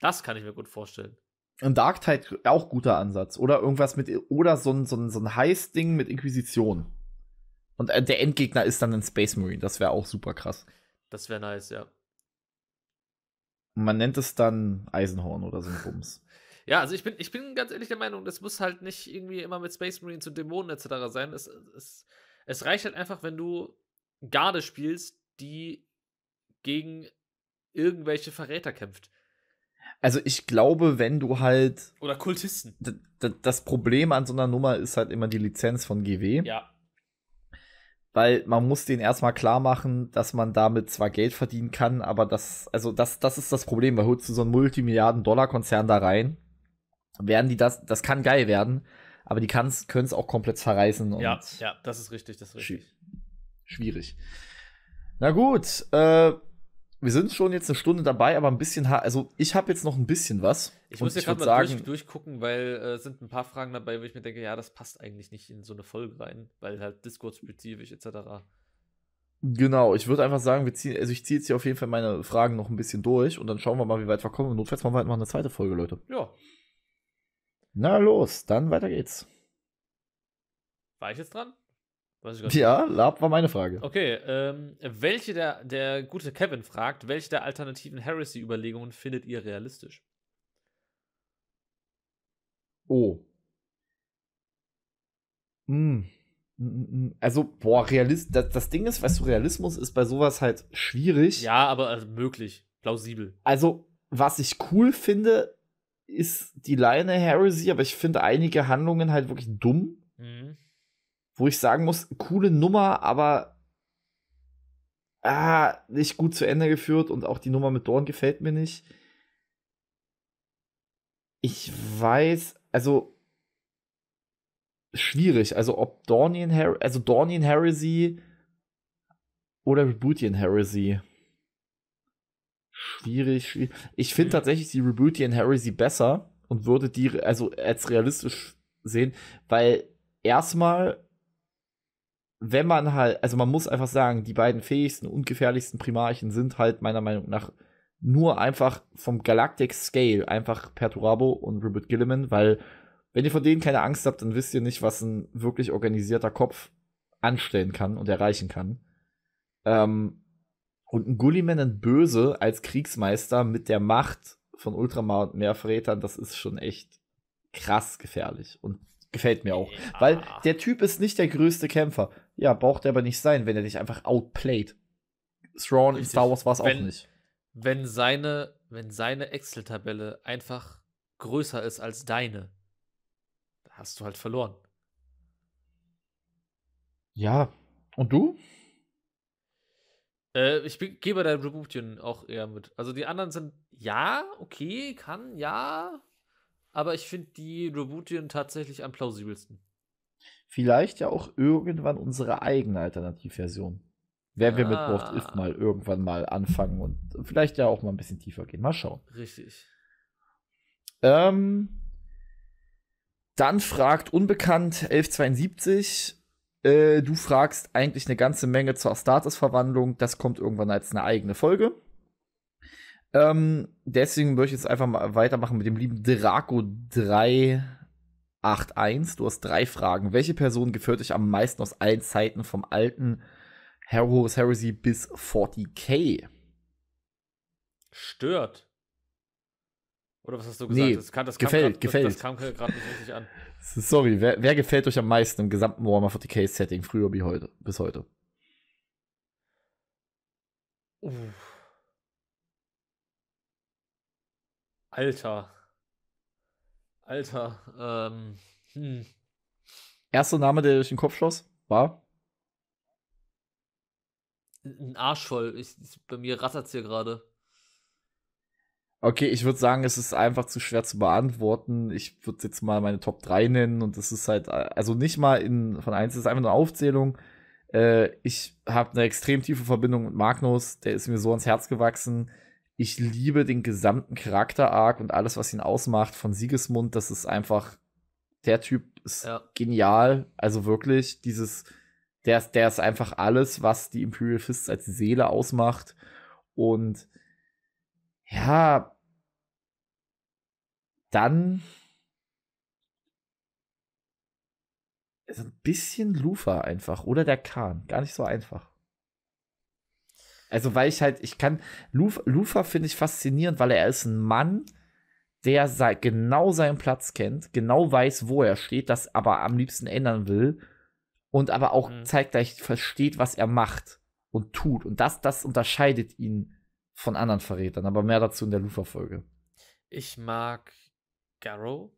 Das kann ich mir gut vorstellen. Und Dark Tide auch guter Ansatz. Oder irgendwas mit, oder so ein, so ein, so ein Heiß-Ding mit Inquisition. Und äh, der Endgegner ist dann ein Space Marine. Das wäre auch super krass. Das wäre nice, ja. man nennt es dann Eisenhorn oder so ein Bums. ja, also ich bin, ich bin ganz ehrlich der Meinung, das muss halt nicht irgendwie immer mit Space Marines und Dämonen etc. sein. Es, es, es reicht halt einfach, wenn du Garde spielst, die gegen irgendwelche Verräter kämpft. Also ich glaube, wenn du halt. Oder Kultisten. Das Problem an so einer Nummer ist halt immer die Lizenz von GW. Ja. Weil man muss denen erstmal klar machen, dass man damit zwar Geld verdienen kann, aber das, also das, das ist das Problem, weil holst du so einen Multimilliarden-Dollar-Konzern da rein, werden die das, das kann geil werden, aber die können es auch komplett verreißen. ja, ja, das ist richtig, das ist richtig. Schwierig. Na gut, äh, wir sind schon jetzt eine Stunde dabei, aber ein bisschen, also ich habe jetzt noch ein bisschen was. Ich muss jetzt gerade mal sagen, durch, durchgucken, weil äh, sind ein paar Fragen dabei, wo ich mir denke, ja, das passt eigentlich nicht in so eine Folge rein, weil halt Discord-spezifisch etc. Genau, ich würde einfach sagen, wir ziehen, also ich ziehe jetzt hier auf jeden Fall meine Fragen noch ein bisschen durch und dann schauen wir mal, wie weit wir kommen. Und notfalls machen wir halt noch eine zweite Folge, Leute. Ja. Na los, dann weiter geht's. War ich jetzt dran? Ja, Lab war meine Frage. Okay, ähm, welche der, der gute Kevin fragt, welche der alternativen Heresy-Überlegungen findet ihr realistisch? Oh. Mm. Also, boah, Realist, das, das Ding ist, weißt du, Realismus ist bei sowas halt schwierig. Ja, aber also möglich, plausibel. Also, was ich cool finde, ist die Leine Heresy, aber ich finde einige Handlungen halt wirklich dumm. Mhm wo ich sagen muss, coole Nummer, aber ah, nicht gut zu Ende geführt und auch die Nummer mit Dorn gefällt mir nicht. Ich weiß, also schwierig, also ob Dornian Her also Dornian Heresy oder Rebootian Heresy. Schwierig, schwierig. Ich finde mhm. tatsächlich die Rebootian Heresy besser und würde die also als realistisch sehen, weil erstmal wenn man halt, also man muss einfach sagen, die beiden fähigsten und gefährlichsten Primarchen sind halt meiner Meinung nach nur einfach vom Galactic Scale, einfach Perturabo und Robert Gilliman, weil wenn ihr von denen keine Angst habt, dann wisst ihr nicht, was ein wirklich organisierter Kopf anstellen kann und erreichen kann. Ähm, und ein Gulliman und Böse als Kriegsmeister mit der Macht von Ultramar und Meerverrätern, das ist schon echt krass gefährlich und gefällt mir auch. Ja. Weil der Typ ist nicht der größte Kämpfer. Ja, braucht er aber nicht sein, wenn er dich einfach outplayed. Thrawn Richtig. in Star Wars war es auch nicht. Wenn seine, wenn seine Excel-Tabelle einfach größer ist als deine, hast du halt verloren. Ja. Und du? Äh, ich gebe gehe bei Rebootion auch eher mit. Also die anderen sind ja, okay, kann, ja. Aber ich finde die Rebootion tatsächlich am plausibelsten vielleicht ja auch irgendwann unsere eigene Alternativversion. Werden wir mit What ist ah. mal irgendwann mal anfangen und vielleicht ja auch mal ein bisschen tiefer gehen. Mal schauen. Richtig. Ähm, dann fragt Unbekannt 1172. Äh, du fragst eigentlich eine ganze Menge zur Status-Verwandlung. Das kommt irgendwann als eine eigene Folge. Ähm, deswegen würde ich jetzt einfach mal weitermachen mit dem lieben Draco 3 8.1. Du hast drei Fragen. Welche Person gefällt euch am meisten aus allen Zeiten vom alten Heroes Heresy bis 40k? Stört. Oder was hast du gesagt? Nee, das, kann, das gefällt, grad, gefällt. Das, das kam gerade nicht richtig an. Sorry, wer, wer, gefällt euch am meisten im gesamten Warhammer 40k Setting, früher wie heute, bis heute? Uff. Alter. Alter, ähm, hm. Erster Name, der durch den Kopf schoss, war? Ein Arsch voll. Ich, bei mir rattert's hier gerade. Okay, ich würde sagen, es ist einfach zu schwer zu beantworten. Ich würde jetzt mal meine Top 3 nennen und das ist halt, also nicht mal in, von 1 das ist einfach eine Aufzählung. Äh, ich habe eine extrem tiefe Verbindung mit Magnus, der ist mir so ans Herz gewachsen ich liebe den gesamten Charakter-Arc und alles, was ihn ausmacht von Siegesmund. Das ist einfach, der Typ ist ja. genial. Also wirklich, dieses, der, der ist einfach alles, was die Imperial Fists als Seele ausmacht. Und ja, dann ist ein bisschen Lufa einfach oder der Kahn. Gar nicht so einfach. Also, weil ich halt, ich kann, Luf, finde ich faszinierend, weil er ist ein Mann, der sei, genau seinen Platz kennt, genau weiß, wo er steht, das aber am liebsten ändern will und aber auch mhm. zeitgleich versteht, was er macht und tut. Und das, das unterscheidet ihn von anderen Verrätern, aber mehr dazu in der Lufa-Folge. Ich mag Garrow.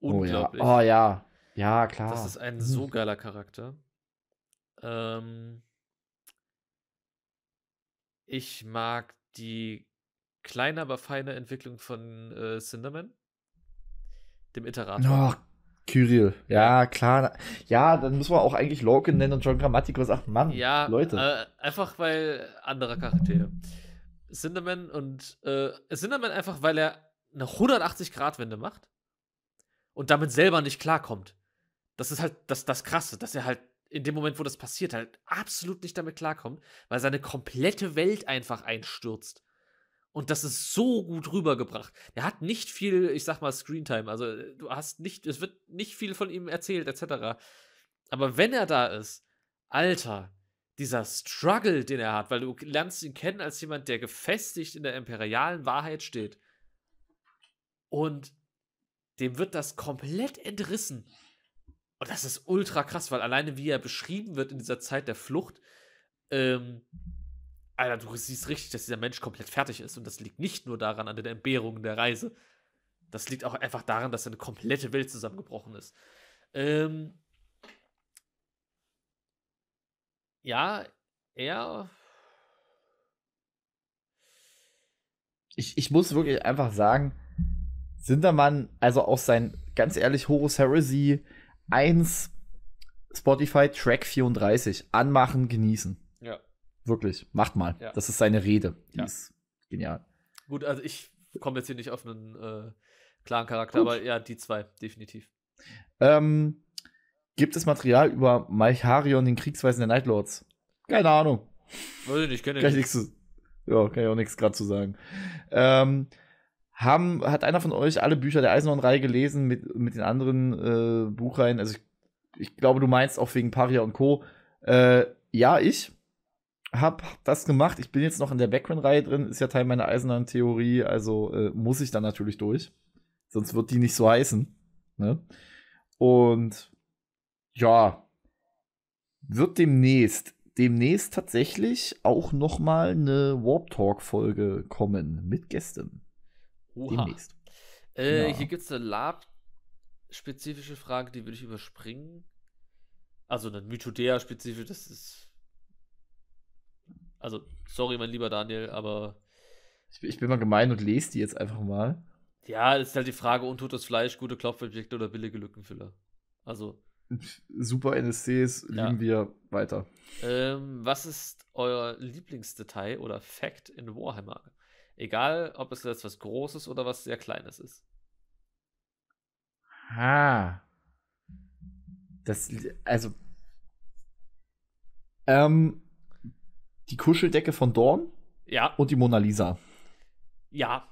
Unglaublich. Oh ja. oh ja. ja. klar. Das ist ein mhm. so geiler Charakter. Ähm, ich mag die kleine, aber feine Entwicklung von äh, Cinderman, dem Iterator. Oh, Kyrill. Ja, klar. Ja, dann muss man auch eigentlich Logan nennen und John Grammaticus. Ach, Mann, ja, Leute. Äh, einfach weil andere Charaktere. Cinderman und äh, Cinderman einfach, weil er eine 180-Grad-Wende macht und damit selber nicht klarkommt. Das ist halt das, das Krasse, dass er halt in dem Moment, wo das passiert, halt absolut nicht damit klarkommt, weil seine komplette Welt einfach einstürzt. Und das ist so gut rübergebracht. Er hat nicht viel, ich sag mal, Screentime. Also äh, du hast nicht, es wird nicht viel von ihm erzählt, etc. Aber wenn er da ist, Alter, dieser Struggle, den er hat, weil du lernst ihn kennen als jemand, der gefestigt in der imperialen Wahrheit steht. Und dem wird das komplett entrissen. Und das ist ultra krass, weil alleine wie er beschrieben wird in dieser Zeit der Flucht, ähm, Alter, du siehst richtig, dass dieser Mensch komplett fertig ist. Und das liegt nicht nur daran, an den Entbehrungen der Reise. Das liegt auch einfach daran, dass seine komplette Welt zusammengebrochen ist. Ähm ja, er. Ich, ich muss wirklich einfach sagen, Sindermann, also auch sein, ganz ehrlich, Horus Heresy, 1 Spotify Track 34. Anmachen, genießen. Ja. Wirklich, macht mal. Ja. Das ist seine Rede. Die ja. ist genial. Gut, also ich komme jetzt hier nicht auf einen äh, klaren Charakter, Gut. aber ja, die zwei, definitiv. Ähm, gibt es Material über Malcharion, den Kriegsweisen der Nightlords? Keine Ahnung. Weiß ich nicht, kenne ich nicht. Zu, ja, kann ich auch nichts gerade zu sagen. Ähm, haben, hat einer von euch alle Bücher der Eisenhorn-Reihe gelesen mit, mit den anderen äh, Buchreihen? Also ich, ich, glaube, du meinst auch wegen Paria und Co. Äh, ja, ich habe das gemacht. Ich bin jetzt noch in der Background-Reihe drin, ist ja Teil meiner Eisenhorn-Theorie, also äh, muss ich da natürlich durch. Sonst wird die nicht so heißen. Ne? Und ja, wird demnächst, demnächst tatsächlich auch noch mal eine Warp Talk Folge kommen mit Gästen. Oha. Demnächst. Äh, ja. Genau. Hier gibt es eine Lab-spezifische Frage, die würde ich überspringen. Also eine Mythodea-spezifische, das ist. Also, sorry, mein lieber Daniel, aber. Ich, ich bin mal gemein und lese die jetzt einfach mal. Ja, ist halt die Frage, untotes Fleisch, gute Klopfobjekte oder billige Lückenfüller. Also. Super NSCs, lieben ja. wir weiter. Ähm, was ist euer Lieblingsdetail oder Fact in Warhammer? Egal, ob es jetzt was Großes oder was sehr Kleines ist. Ah. Das, also. Ähm, die Kuscheldecke von Dorn. Ja. Und die Mona Lisa. Ja.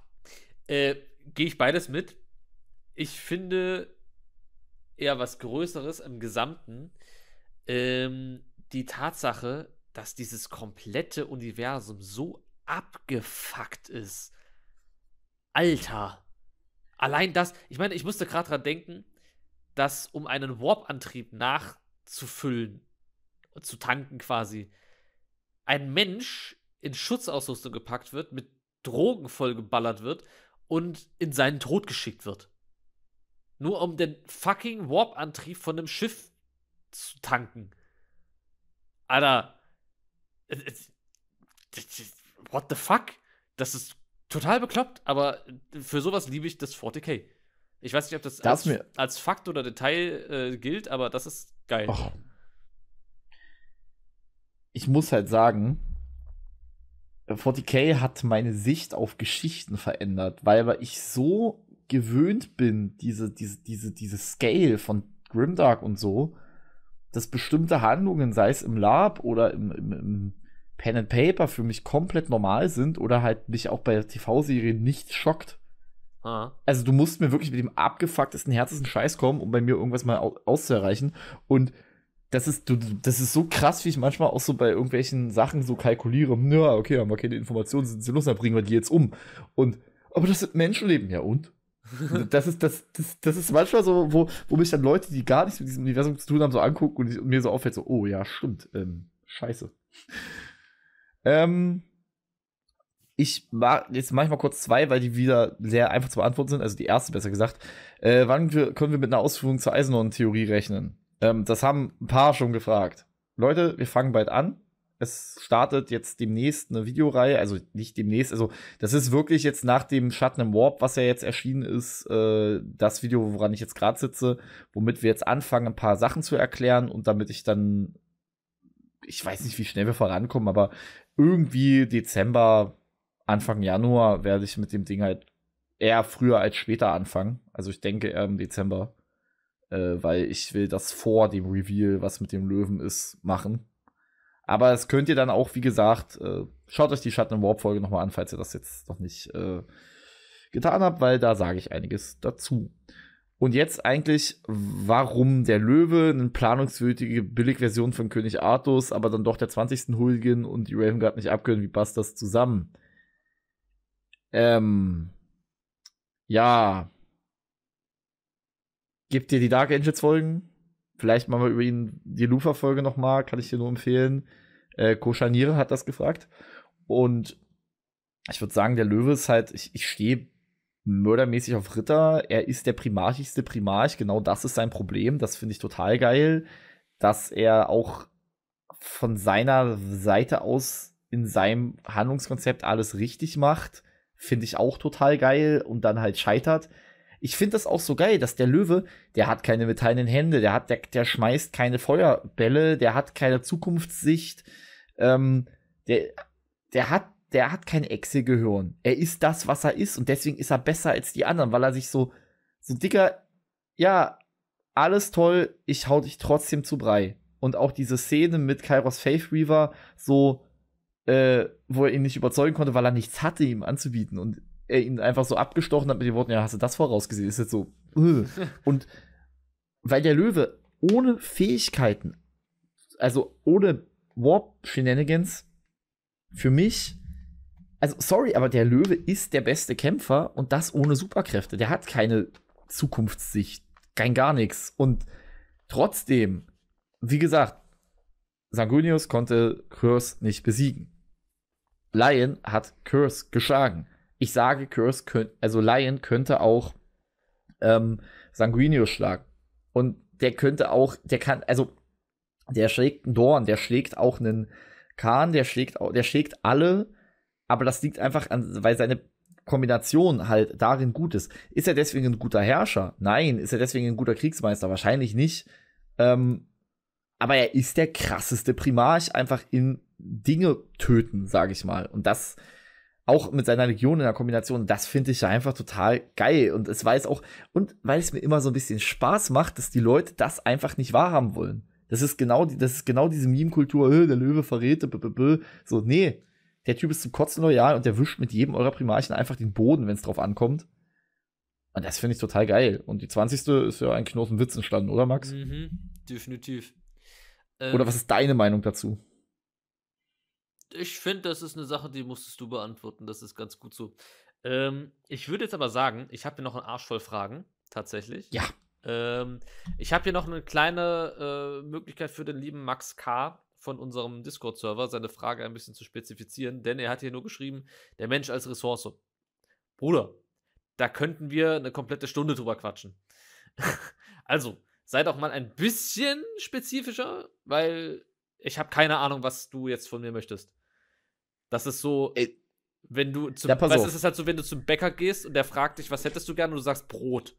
Äh, Gehe ich beides mit. Ich finde eher was Größeres im Gesamten. Ähm, die Tatsache, dass dieses komplette Universum so abgefuckt ist. Alter. Allein das, ich meine, ich musste gerade dran denken, dass um einen Warp-Antrieb nachzufüllen, zu tanken quasi, ein Mensch in Schutzausrüstung gepackt wird, mit Drogen vollgeballert wird und in seinen Tod geschickt wird. Nur um den fucking Warp-Antrieb von einem Schiff zu tanken. Alter what the fuck? Das ist total bekloppt, aber für sowas liebe ich das 40k. Ich weiß nicht, ob das, das als, als, Fakt oder Detail äh, gilt, aber das ist geil. Och. Ich muss halt sagen, 40k hat meine Sicht auf Geschichten verändert, weil ich so gewöhnt bin, diese, diese, diese, diese Scale von Grimdark und so, dass bestimmte Handlungen, sei es im Lab oder im, im, im Pen and Paper für mich komplett normal sind oder halt mich auch bei TV-Serien nicht schockt. Ah. Also du musst mir wirklich mit dem abgefucktesten, härtesten Scheiß kommen, um bei mir irgendwas mal auszuerreichen. Und das ist, du, das ist so krass, wie ich manchmal auch so bei irgendwelchen Sachen so kalkuliere. Ja, okay, haben wir keine Informationen, sind sie los, dann bringen wir die jetzt um. Und, aber das sind Menschenleben, ja und? das ist, das, das, das ist manchmal so, wo, wo mich dann Leute, die gar nichts mit diesem Universum zu tun haben, so angucken und, ich, und mir so auffällt, so, oh ja, stimmt, ähm, scheiße. Ähm, ich mach, jetzt mal kurz zwei, weil die wieder sehr einfach zu beantworten sind. Also die erste besser gesagt. Äh, wann wir, können wir mit einer Ausführung zur Eisenhorn-Theorie rechnen? Ähm, das haben ein paar schon gefragt. Leute, wir fangen bald an. Es startet jetzt demnächst eine Videoreihe, also nicht demnächst, also das ist wirklich jetzt nach dem Schatten im Warp, was ja jetzt erschienen ist, äh, das Video, woran ich jetzt gerade sitze, womit wir jetzt anfangen, ein paar Sachen zu erklären und damit ich dann ich weiß nicht, wie schnell wir vorankommen, aber irgendwie Dezember, Anfang Januar werde ich mit dem Ding halt eher früher als später anfangen. Also ich denke eher im Dezember, äh, weil ich will das vor dem Reveal, was mit dem Löwen ist, machen. Aber das könnt ihr dann auch, wie gesagt, äh, schaut euch die Schatten Warp Folge nochmal an, falls ihr das jetzt noch nicht äh, getan habt, weil da sage ich einiges dazu. Und jetzt eigentlich, warum der Löwe, eine planungswürdige Billigversion von König Artus, aber dann doch der 20. Hulgen und die Ravengard nicht abkönnen, wie passt das zusammen? Ähm, ja. Gibt dir die Dark Angels Folgen? Vielleicht machen wir über ihn die Lufa-Folge nochmal, kann ich dir nur empfehlen. Äh, Koschaniere hat das gefragt. Und ich würde sagen, der Löwe ist halt, ich, ich stehe mördermäßig auf Ritter. Er ist der primarchigste Primarch. Genau das ist sein Problem. Das finde ich total geil, dass er auch von seiner Seite aus in seinem Handlungskonzept alles richtig macht. Finde ich auch total geil und dann halt scheitert. Ich finde das auch so geil, dass der Löwe, der hat keine metallenen Hände, der hat, der, der schmeißt keine Feuerbälle, der hat keine Zukunftssicht, ähm, der, der hat der hat kein Echse-Gehirn. Er ist das, was er ist und deswegen ist er besser als die anderen, weil er sich so, so dicker, ja, alles toll, ich hau dich trotzdem zu Brei. Und auch diese Szene mit Kairos Faith Reaver, so, äh, wo er ihn nicht überzeugen konnte, weil er nichts hatte, ihm anzubieten und er ihn einfach so abgestochen hat mit den Worten, ja, hast du das vorausgesehen? Ist jetzt so, uh. und weil der Löwe ohne Fähigkeiten, also ohne Warp-Shenanigans, für mich also sorry, aber der Löwe ist der beste Kämpfer und das ohne Superkräfte. Der hat keine Zukunftssicht, kein gar nichts. Und trotzdem, wie gesagt, Sanguinius konnte Curse nicht besiegen. Lion hat Curse geschlagen. Ich sage, Curse könnt, also Lion könnte auch ähm, Sanguinius schlagen. Und der könnte auch, der kann, also der schlägt einen Dorn, der schlägt auch einen Kahn, der schlägt, der schlägt alle aber das liegt einfach an, weil seine Kombination halt darin gut ist. Ist er deswegen ein guter Herrscher? Nein. Ist er deswegen ein guter Kriegsmeister? Wahrscheinlich nicht. Ähm, aber er ist der krasseste Primarch, einfach in Dinge töten, sage ich mal. Und das auch mit seiner Legion in der Kombination, das finde ich ja einfach total geil. Und es weiß auch, und weil es mir immer so ein bisschen Spaß macht, dass die Leute das einfach nicht wahrhaben wollen. Das ist genau, die, das ist genau diese Meme-Kultur, äh, der Löwe verrät, b -b -b. so, nee, der Typ ist zum Kotzen loyal und der wischt mit jedem eurer Primarchen einfach den Boden, wenn es drauf ankommt. Und das finde ich total geil. Und die 20. ist ja eigentlich nur aus dem Witz entstanden, oder Max? Mhm, definitiv. Ähm, oder was ist deine Meinung dazu? Ich finde, das ist eine Sache, die musstest du beantworten. Das ist ganz gut so. Ähm, ich würde jetzt aber sagen, ich habe hier noch einen Arsch voll Fragen, tatsächlich. Ja. Ähm, ich habe hier noch eine kleine äh, Möglichkeit für den lieben Max K von unserem Discord-Server, seine Frage ein bisschen zu spezifizieren, denn er hat hier nur geschrieben, der Mensch als Ressource. Bruder, da könnten wir eine komplette Stunde drüber quatschen. also, sei doch mal ein bisschen spezifischer, weil ich habe keine Ahnung, was du jetzt von mir möchtest. Das ist so, Ey, wenn du zum, ja, weißt, es ist halt so, wenn du zum Bäcker gehst und der fragt dich, was hättest du gerne und du sagst Brot.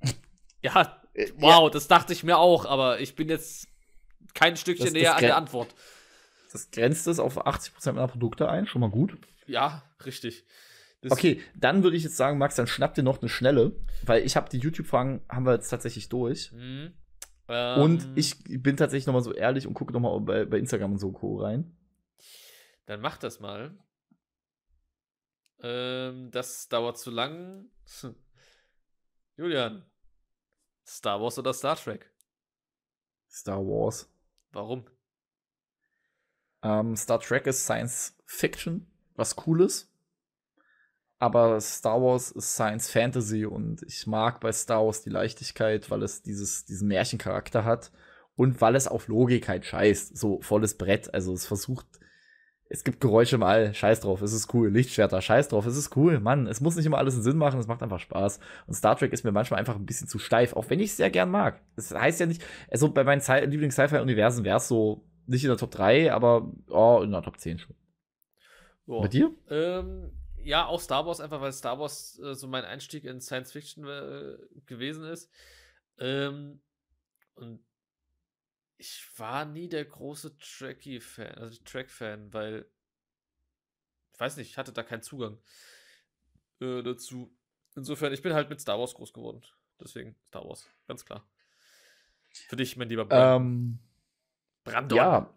Äh, ja, wow, ja. das dachte ich mir auch, aber ich bin jetzt kein Stückchen das, das näher an der Antwort. Das grenzt es auf 80% meiner Produkte ein, schon mal gut. Ja, richtig. Das okay, dann würde ich jetzt sagen, Max, dann schnapp dir noch eine schnelle, weil ich habe die YouTube-Fragen, haben wir jetzt tatsächlich durch. Mhm. Ähm, und ich bin tatsächlich nochmal so ehrlich und gucke nochmal bei, bei Instagram und so Co. rein. Dann mach das mal. Ähm, das dauert zu lang. Julian, Star Wars oder Star Trek? Star Wars. Warum? Ähm, Star Trek ist Science Fiction, was cool ist. Aber Star Wars ist Science Fantasy und ich mag bei Star Wars die Leichtigkeit, weil es dieses, diesen Märchencharakter hat und weil es auf Logik halt scheißt. So volles Brett. Also es versucht es gibt Geräusche im All, scheiß drauf, es ist cool. Lichtschwerter, scheiß drauf, es ist cool. Mann, es muss nicht immer alles einen Sinn machen, es macht einfach Spaß. Und Star Trek ist mir manchmal einfach ein bisschen zu steif, auch wenn ich es sehr gern mag. Das heißt ja nicht, also bei meinen Lieblings-Sci-Fi-Universen wäre es so nicht in der Top 3, aber oh, in der Top 10 schon. Oh. Bei dir? Ähm, ja, auch Star Wars, einfach weil Star Wars äh, so mein Einstieg in Science Fiction äh, gewesen ist. Ähm, und ich war nie der große Trekkie-Fan, also Track-Fan, weil ich weiß nicht, ich hatte da keinen Zugang äh, dazu. Insofern, ich bin halt mit Star Wars groß geworden. Deswegen Star Wars, ganz klar. Für dich, mein lieber ähm, Brandon. Ja,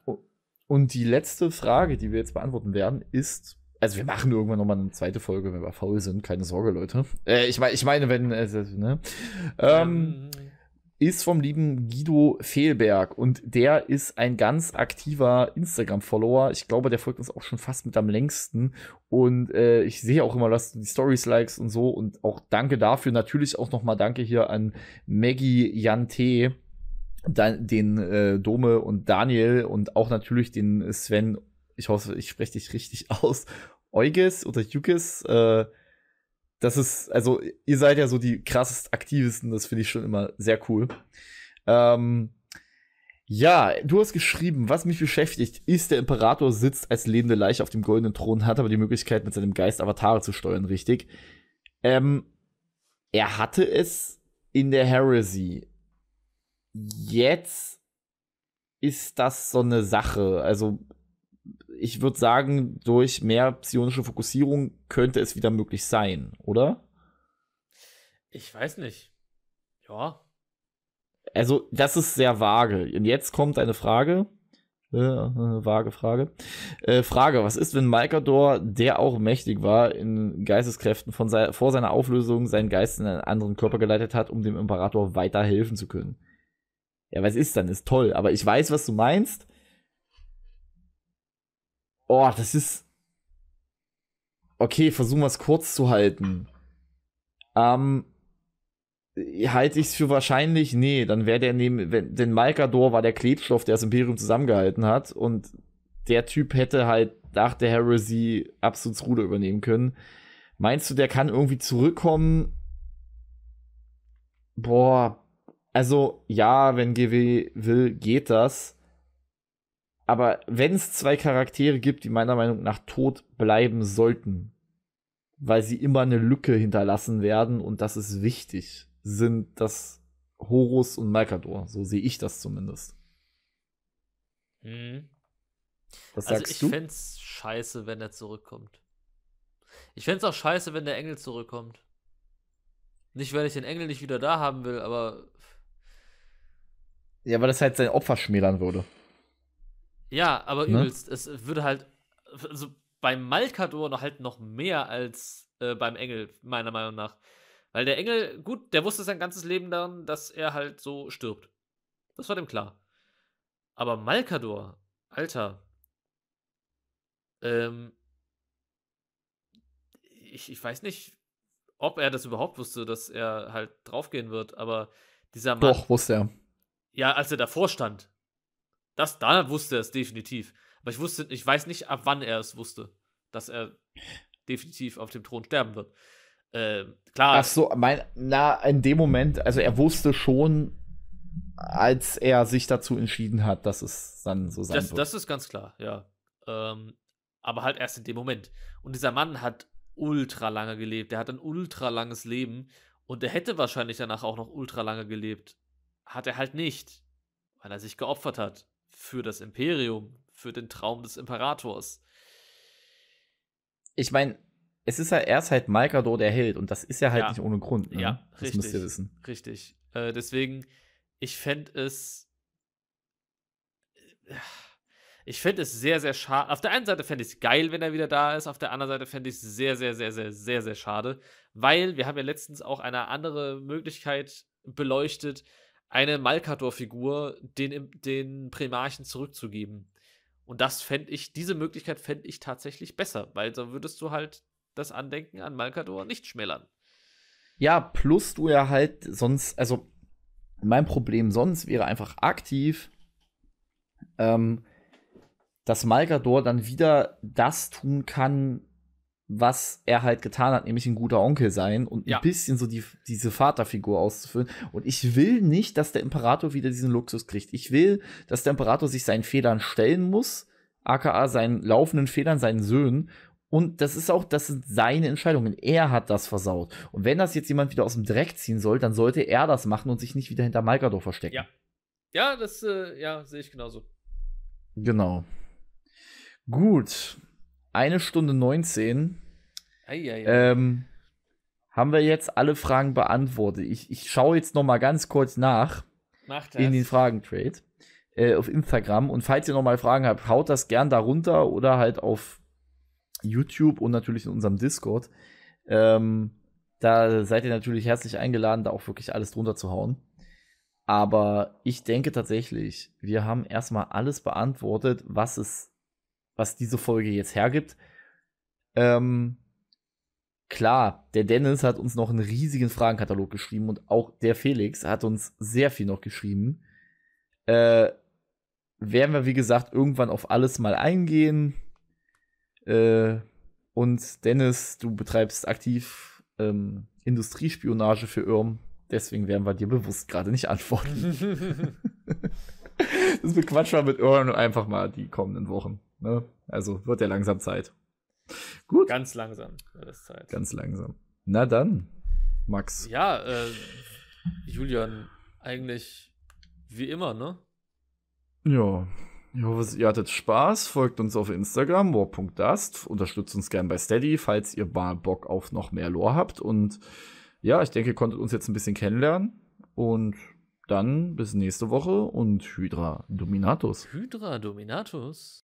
und die letzte Frage, die wir jetzt beantworten werden, ist also wir machen irgendwann nochmal eine zweite Folge, wenn wir faul sind. Keine Sorge, Leute. Äh, ich, mein, ich meine, wenn. Äh, ne? ähm, mhm ist vom lieben Guido Fehlberg und der ist ein ganz aktiver Instagram-Follower. Ich glaube, der folgt uns auch schon fast mit am längsten und äh, ich sehe auch immer, dass du die Stories likes und so und auch danke dafür. Natürlich auch nochmal danke hier an Maggie Jante, den äh, Dome und Daniel und auch natürlich den Sven. Ich hoffe, ich spreche dich richtig aus. Euges oder Jukes, äh, das ist, also ihr seid ja so die krassest Aktivisten, das finde ich schon immer sehr cool. Ähm, ja, du hast geschrieben, was mich beschäftigt, ist, der Imperator sitzt als lebende Leiche auf dem goldenen Thron, hat aber die Möglichkeit, mit seinem Geist Avatare zu steuern, richtig? Ähm, er hatte es in der Heresy. Jetzt ist das so eine Sache. Also ich würde sagen, durch mehr psionische Fokussierung könnte es wieder möglich sein, oder? Ich weiß nicht. Ja. Also, das ist sehr vage. Und jetzt kommt eine Frage. Äh, äh, vage Frage. Äh, Frage, was ist, wenn Malkador, der auch mächtig war, in Geisteskräften von se vor seiner Auflösung seinen Geist in einen anderen Körper geleitet hat, um dem Imperator weiterhelfen zu können? Ja, was ist dann? Ist toll. Aber ich weiß, was du meinst. Oh, das ist. Okay, versuchen wir es kurz zu halten. Ähm, halte ich es für wahrscheinlich? Nee, dann wäre der neben. Wenn, denn Malkador war der Klebstoff, der das Imperium zusammengehalten hat. Und der Typ hätte halt nach der Heresy absolut Ruder übernehmen können. Meinst du, der kann irgendwie zurückkommen? Boah. Also, ja, wenn GW will, geht das. Aber wenn es zwei Charaktere gibt, die meiner Meinung nach tot bleiben sollten, weil sie immer eine Lücke hinterlassen werden und das ist wichtig, sind das Horus und Malkador. So sehe ich das zumindest. Hm. Was also sagst ich du? Ich fände es scheiße, wenn er zurückkommt. Ich fände es auch scheiße, wenn der Engel zurückkommt. Nicht, weil ich den Engel nicht wieder da haben will, aber. Ja, weil das halt sein Opfer schmälern würde. Ja, aber ne? übelst. Ne? Es würde halt also beim Malkador noch halt noch mehr als äh, beim Engel, meiner Meinung nach. Weil der Engel, gut, der wusste sein ganzes Leben daran, dass er halt so stirbt. Das war dem klar. Aber Malkador, Alter. Ähm, ich, ich weiß nicht, ob er das überhaupt wusste, dass er halt draufgehen wird, aber dieser Mann. Doch, wusste er. Ja, als er davor stand. Das, da wusste er es definitiv. Aber ich wusste, ich weiß nicht, ab wann er es wusste, dass er definitiv auf dem Thron sterben wird. Äh, klar. Ach so, mein, na, in dem Moment, also er wusste schon, als er sich dazu entschieden hat, dass es dann so sein das, wird. Das ist ganz klar, ja. Ähm, aber halt erst in dem Moment. Und dieser Mann hat ultra lange gelebt. Er hat ein ultra langes Leben und er hätte wahrscheinlich danach auch noch ultra lange gelebt. Hat er halt nicht, weil er sich geopfert hat für das Imperium, für den Traum des Imperators. Ich meine, es ist ja erst halt Malkador der Held und das ist ja halt ja. nicht ohne Grund. Ne? Ja, das richtig, müsst ihr wissen. Richtig. Äh, deswegen, ich fände es. Ich fände es sehr, sehr schade. Auf der einen Seite fände ich es geil, wenn er wieder da ist. Auf der anderen Seite fände ich es sehr, sehr, sehr, sehr, sehr, sehr schade. Weil wir haben ja letztens auch eine andere Möglichkeit beleuchtet, eine malkador figur den, den Primarchen zurückzugeben. Und das fände ich, diese Möglichkeit fände ich tatsächlich besser, weil dann würdest du halt das Andenken an Malkador nicht schmälern. Ja, plus du ja halt sonst, also mein Problem sonst wäre einfach aktiv, ähm, dass Malkador dann wieder das tun kann, was er halt getan hat, nämlich ein guter Onkel sein und ja. ein bisschen so die, diese Vaterfigur auszufüllen. Und ich will nicht, dass der Imperator wieder diesen Luxus kriegt. Ich will, dass der Imperator sich seinen Fehlern stellen muss, aka seinen laufenden Fehlern, seinen Söhnen. Und das ist auch, das sind seine Entscheidungen. Er hat das versaut. Und wenn das jetzt jemand wieder aus dem Dreck ziehen soll, dann sollte er das machen und sich nicht wieder hinter Malkador verstecken. Ja. Ja, das äh, ja, sehe ich genauso. Genau. Gut, eine Stunde 19. Ei, ei, ei. Ähm, haben wir jetzt alle Fragen beantwortet. Ich, ich schaue jetzt noch mal ganz kurz nach in den Fragentrade äh, auf Instagram. Und falls ihr noch mal Fragen habt, haut das gern darunter oder halt auf YouTube und natürlich in unserem Discord. Ähm, da seid ihr natürlich herzlich eingeladen, da auch wirklich alles drunter zu hauen. Aber ich denke tatsächlich, wir haben erstmal alles beantwortet, was es was diese Folge jetzt hergibt. Ähm, klar, der Dennis hat uns noch einen riesigen Fragenkatalog geschrieben und auch der Felix hat uns sehr viel noch geschrieben. Äh, werden wir, wie gesagt, irgendwann auf alles mal eingehen. Äh, und Dennis, du betreibst aktiv ähm, Industriespionage für Irm. Deswegen werden wir dir bewusst gerade nicht antworten. das bequatschen wir mit Irm einfach mal die kommenden Wochen. Ne? Also wird ja langsam Zeit. Gut. Ganz langsam wird es Zeit. Ganz langsam. Na dann, Max. Ja, äh, Julian, eigentlich wie immer, ne? Ja. Ich hoffe, ihr hattet Spaß. Folgt uns auf Instagram, war.dust. Unterstützt uns gern bei Steady, falls ihr mal Bock auf noch mehr Lore habt. Und ja, ich denke, ihr konntet uns jetzt ein bisschen kennenlernen. Und dann bis nächste Woche und Hydra Dominatus. Hydra Dominatus?